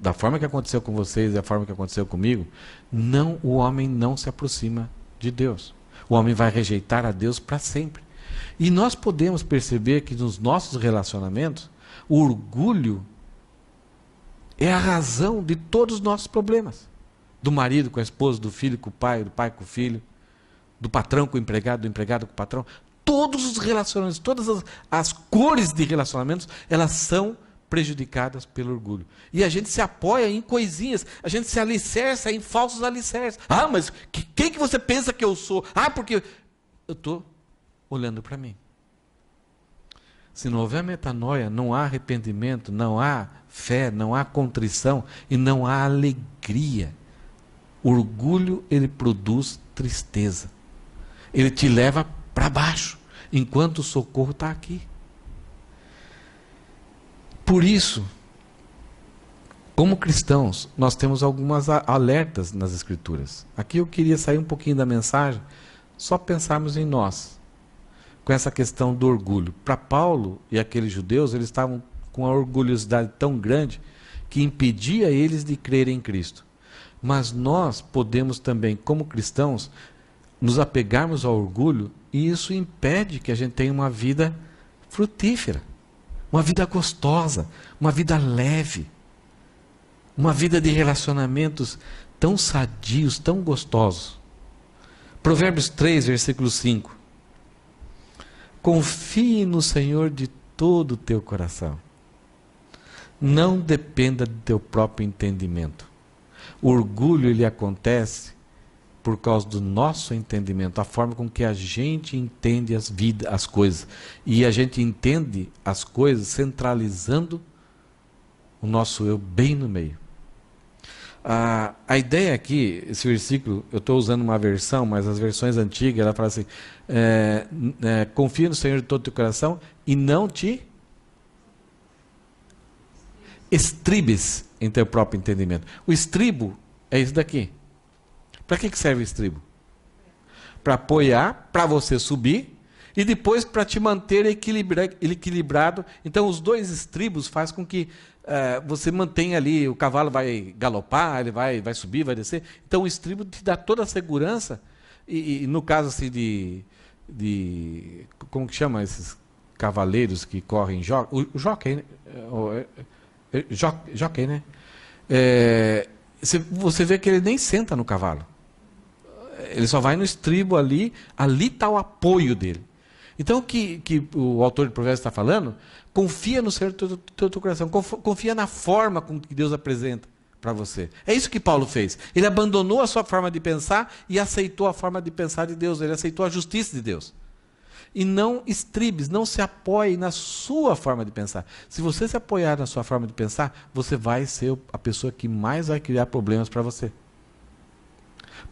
da forma que aconteceu com vocês, da forma que aconteceu comigo, não o homem não se aproxima de Deus. O homem vai rejeitar a Deus para sempre. E nós podemos perceber que nos nossos relacionamentos, o orgulho é a razão de todos os nossos problemas do marido com a esposa, do filho com o pai, do pai com o filho, do patrão com o empregado, do empregado com o patrão. Todos os relacionamentos, todas as, as cores de relacionamentos, elas são prejudicadas pelo orgulho. E a gente se apoia em coisinhas, a gente se alicerça em falsos alicerces. Ah, mas que, quem que você pensa que eu sou? Ah, porque eu estou olhando para mim. Se não houver metanoia, não há arrependimento, não há fé, não há contrição e não há alegria Orgulho ele produz tristeza. Ele te leva para baixo, enquanto o socorro está aqui. Por isso, como cristãos, nós temos algumas alertas nas Escrituras. Aqui eu queria sair um pouquinho da mensagem, só pensarmos em nós, com essa questão do orgulho. Para Paulo e aqueles judeus, eles estavam com uma orgulhosidade tão grande que impedia eles de crerem em Cristo. Mas nós podemos também, como cristãos, nos apegarmos ao orgulho e isso impede que a gente tenha uma vida frutífera, uma vida gostosa, uma vida leve, uma vida de relacionamentos tão sadios, tão gostosos. Provérbios 3, versículo 5. Confie no Senhor de todo o teu coração. Não dependa do teu próprio entendimento. O orgulho ele acontece por causa do nosso entendimento, a forma com que a gente entende as vidas, as coisas. E a gente entende as coisas centralizando o nosso eu bem no meio. A, a ideia aqui, esse versículo, eu estou usando uma versão, mas as versões antigas, ela fala assim: é, é, confia no Senhor de todo o teu coração e não te estribes em teu próprio entendimento. O estribo é isso daqui. Para que, que serve o estribo? Para apoiar, para você subir e depois para te manter equilibrado. Então, os dois estribos faz com que eh, você mantenha ali, o cavalo vai galopar, ele vai, vai subir, vai descer. Então, o estribo te dá toda a segurança. E, e no caso assim, de, de. Como que chama esses cavaleiros que correm jockey? O, o jockey, né? é, é é, jockey, né? É, você vê que ele nem senta no cavalo. Ele só vai no estribo ali, ali está o apoio dele. Então, o que, que o autor de Provérbios está falando? Confia no Senhor do teu, teu coração, confia na forma com que Deus apresenta para você. É isso que Paulo fez. Ele abandonou a sua forma de pensar e aceitou a forma de pensar de Deus, ele aceitou a justiça de Deus e não estribes, não se apoie na sua forma de pensar. Se você se apoiar na sua forma de pensar, você vai ser a pessoa que mais vai criar problemas para você.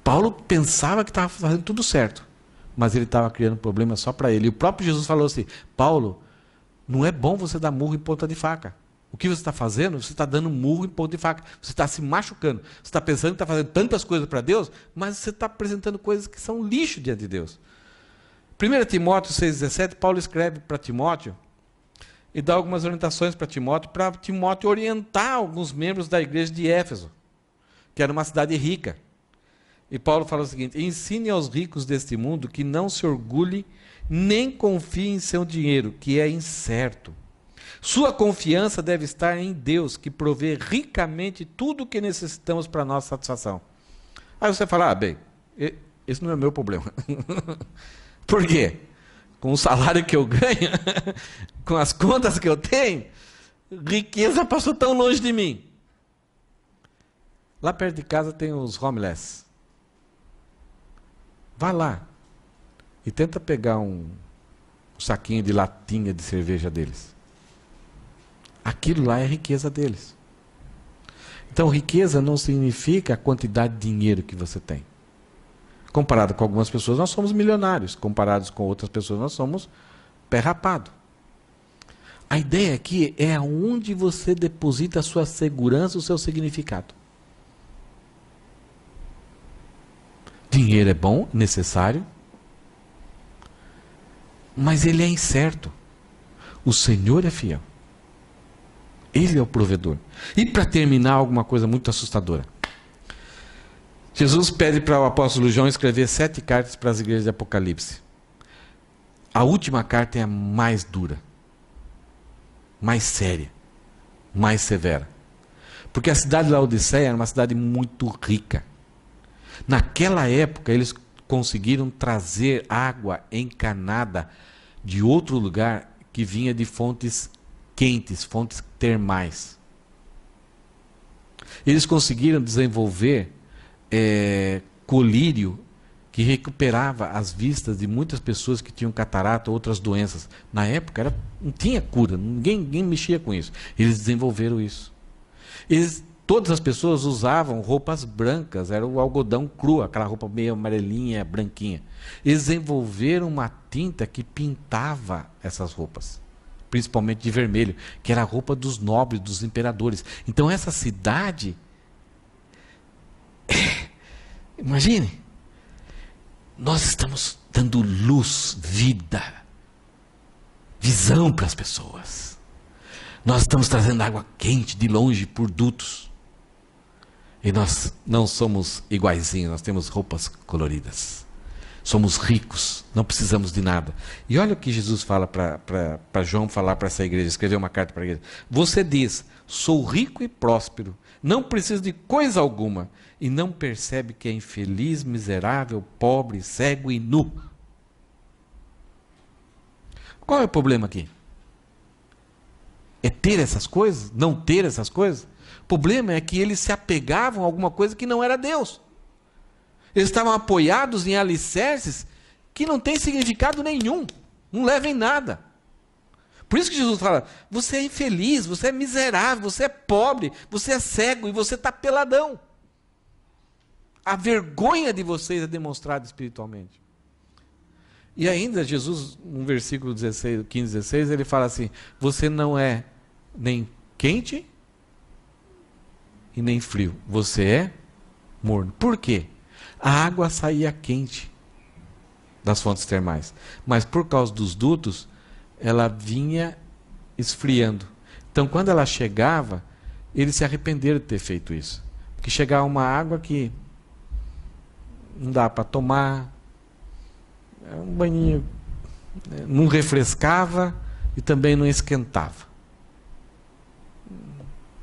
Paulo pensava que estava fazendo tudo certo, mas ele estava criando problemas só para ele. E o próprio Jesus falou assim: Paulo, não é bom você dar murro em ponta de faca. O que você está fazendo? Você está dando murro em ponta de faca. Você está se machucando. Você está pensando que está fazendo tantas coisas para Deus, mas você está apresentando coisas que são lixo diante de Deus. 1 Timóteo 6,17, Paulo escreve para Timóteo e dá algumas orientações para Timóteo, para Timóteo orientar alguns membros da igreja de Éfeso, que era uma cidade rica. E Paulo fala o seguinte: ensine aos ricos deste mundo que não se orgulhe nem confie em seu dinheiro, que é incerto. Sua confiança deve estar em Deus, que provê ricamente tudo o que necessitamos para a nossa satisfação. Aí você fala: ah, bem, esse não é meu problema. Por quê? Com o salário que eu ganho, com as contas que eu tenho, riqueza passou tão longe de mim. Lá perto de casa tem os homeless. Vá lá e tenta pegar um, um saquinho de latinha de cerveja deles. Aquilo lá é riqueza deles. Então, riqueza não significa a quantidade de dinheiro que você tem. Comparado com algumas pessoas, nós somos milionários. Comparados com outras pessoas, nós somos pé rapado. A ideia aqui é onde você deposita a sua segurança, o seu significado. Dinheiro é bom, necessário, mas ele é incerto. O Senhor é fiel. Ele é o provedor. E para terminar, alguma coisa muito assustadora. Jesus pede para o apóstolo João escrever sete cartas para as igrejas de Apocalipse. A última carta é a mais dura, mais séria, mais severa. Porque a cidade de Laodiceia era uma cidade muito rica. Naquela época, eles conseguiram trazer água encanada de outro lugar que vinha de fontes quentes, fontes termais. Eles conseguiram desenvolver é, colírio que recuperava as vistas de muitas pessoas que tinham catarata ou outras doenças. Na época era, não tinha cura, ninguém, ninguém mexia com isso. Eles desenvolveram isso. Eles, todas as pessoas usavam roupas brancas, era o algodão cru, aquela roupa meio amarelinha, branquinha. Eles desenvolveram uma tinta que pintava essas roupas, principalmente de vermelho, que era a roupa dos nobres, dos imperadores. Então essa cidade Imagine. Nós estamos dando luz, vida, visão para as pessoas. Nós estamos trazendo água quente de longe por dutos. E nós não somos iguaizinhos, nós temos roupas coloridas. Somos ricos, não precisamos de nada. E olha o que Jesus fala para João falar para essa igreja, escrever uma carta para a igreja. Você diz: sou rico e próspero, não preciso de coisa alguma e não percebe que é infeliz, miserável, pobre, cego e nu. Qual é o problema aqui? É ter essas coisas? Não ter essas coisas? O problema é que eles se apegavam a alguma coisa que não era Deus. Eles estavam apoiados em alicerces que não têm significado nenhum, não levam em nada. Por isso que Jesus fala: você é infeliz, você é miserável, você é pobre, você é cego e você está peladão. A vergonha de vocês é demonstrada espiritualmente. E ainda Jesus, no versículo 16, 15, 16, ele fala assim: Você não é nem quente e nem frio, você é morno. Por quê? A água saía quente das fontes termais, mas por causa dos dutos, ela vinha esfriando. Então, quando ela chegava, eles se arrependeram de ter feito isso. Porque chegava uma água que não dá para tomar. Era é um banhinho. Não refrescava e também não esquentava.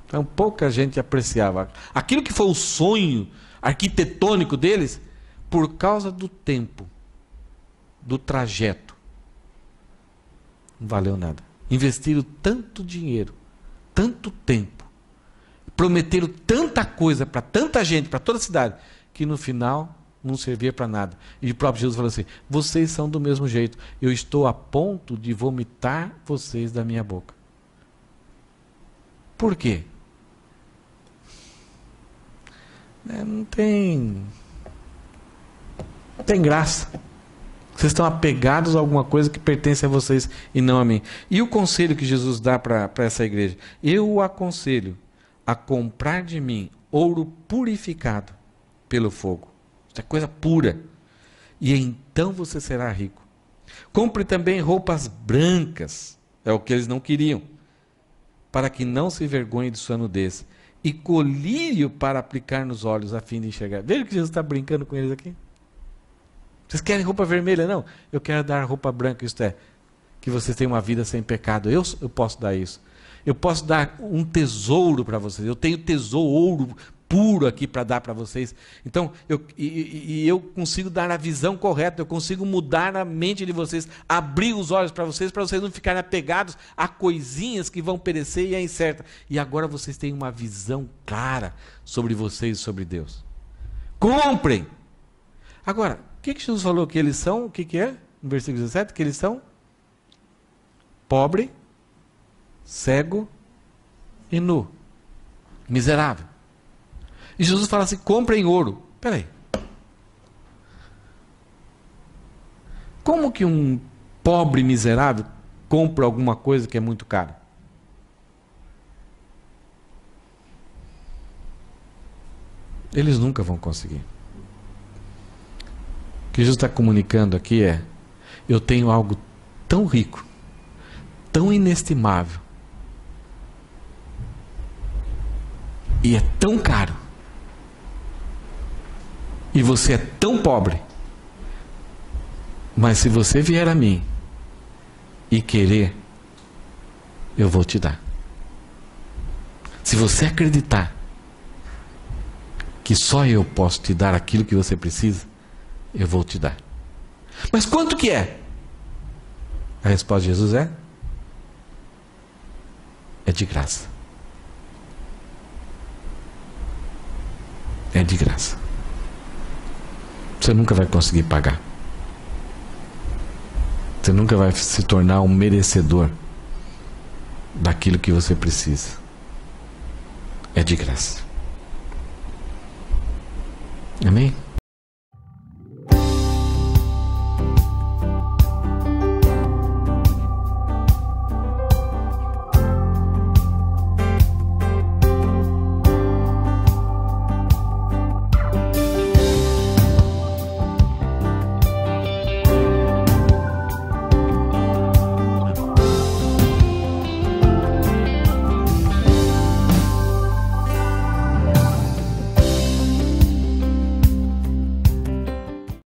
Então pouca gente apreciava. Aquilo que foi o sonho arquitetônico deles, por causa do tempo, do trajeto, não valeu nada. Investiram tanto dinheiro, tanto tempo, prometeram tanta coisa para tanta gente, para toda a cidade, que no final não servia para nada. E o próprio Jesus falou assim: vocês são do mesmo jeito, eu estou a ponto de vomitar vocês da minha boca. Por quê? É, não tem. Não tem graça. Vocês estão apegados a alguma coisa que pertence a vocês e não a mim. E o conselho que Jesus dá para essa igreja? Eu o aconselho a comprar de mim ouro purificado pelo fogo é coisa pura. E então você será rico. Compre também roupas brancas, é o que eles não queriam, para que não se vergonhe de sua nudez, e colírio para aplicar nos olhos, a fim de enxergar. Veja que Jesus está brincando com eles aqui. Vocês querem roupa vermelha? Não, eu quero dar roupa branca, isto é, que vocês tenham uma vida sem pecado. Eu, eu posso dar isso. Eu posso dar um tesouro para vocês. Eu tenho tesouro puro aqui para dar para vocês. Então, eu, e, e, eu consigo dar a visão correta, eu consigo mudar a mente de vocês, abrir os olhos para vocês, para vocês não ficarem apegados a coisinhas que vão perecer e é incerta. E agora vocês têm uma visão clara sobre vocês e sobre Deus. Comprem! Agora, o que, que Jesus falou que eles são? O que, que é? No versículo 17, que eles são pobre, cego e nu. Miserável. E Jesus fala assim: comprem ouro. Peraí. Como que um pobre miserável compra alguma coisa que é muito cara? Eles nunca vão conseguir. O que Jesus está comunicando aqui é: eu tenho algo tão rico, tão inestimável, e é tão caro e você é tão pobre. Mas se você vier a mim e querer, eu vou te dar. Se você acreditar que só eu posso te dar aquilo que você precisa, eu vou te dar. Mas quanto que é? A resposta de Jesus é: é de graça. É de graça você nunca vai conseguir pagar. Você nunca vai se tornar um merecedor daquilo que você precisa. É de graça. Amém?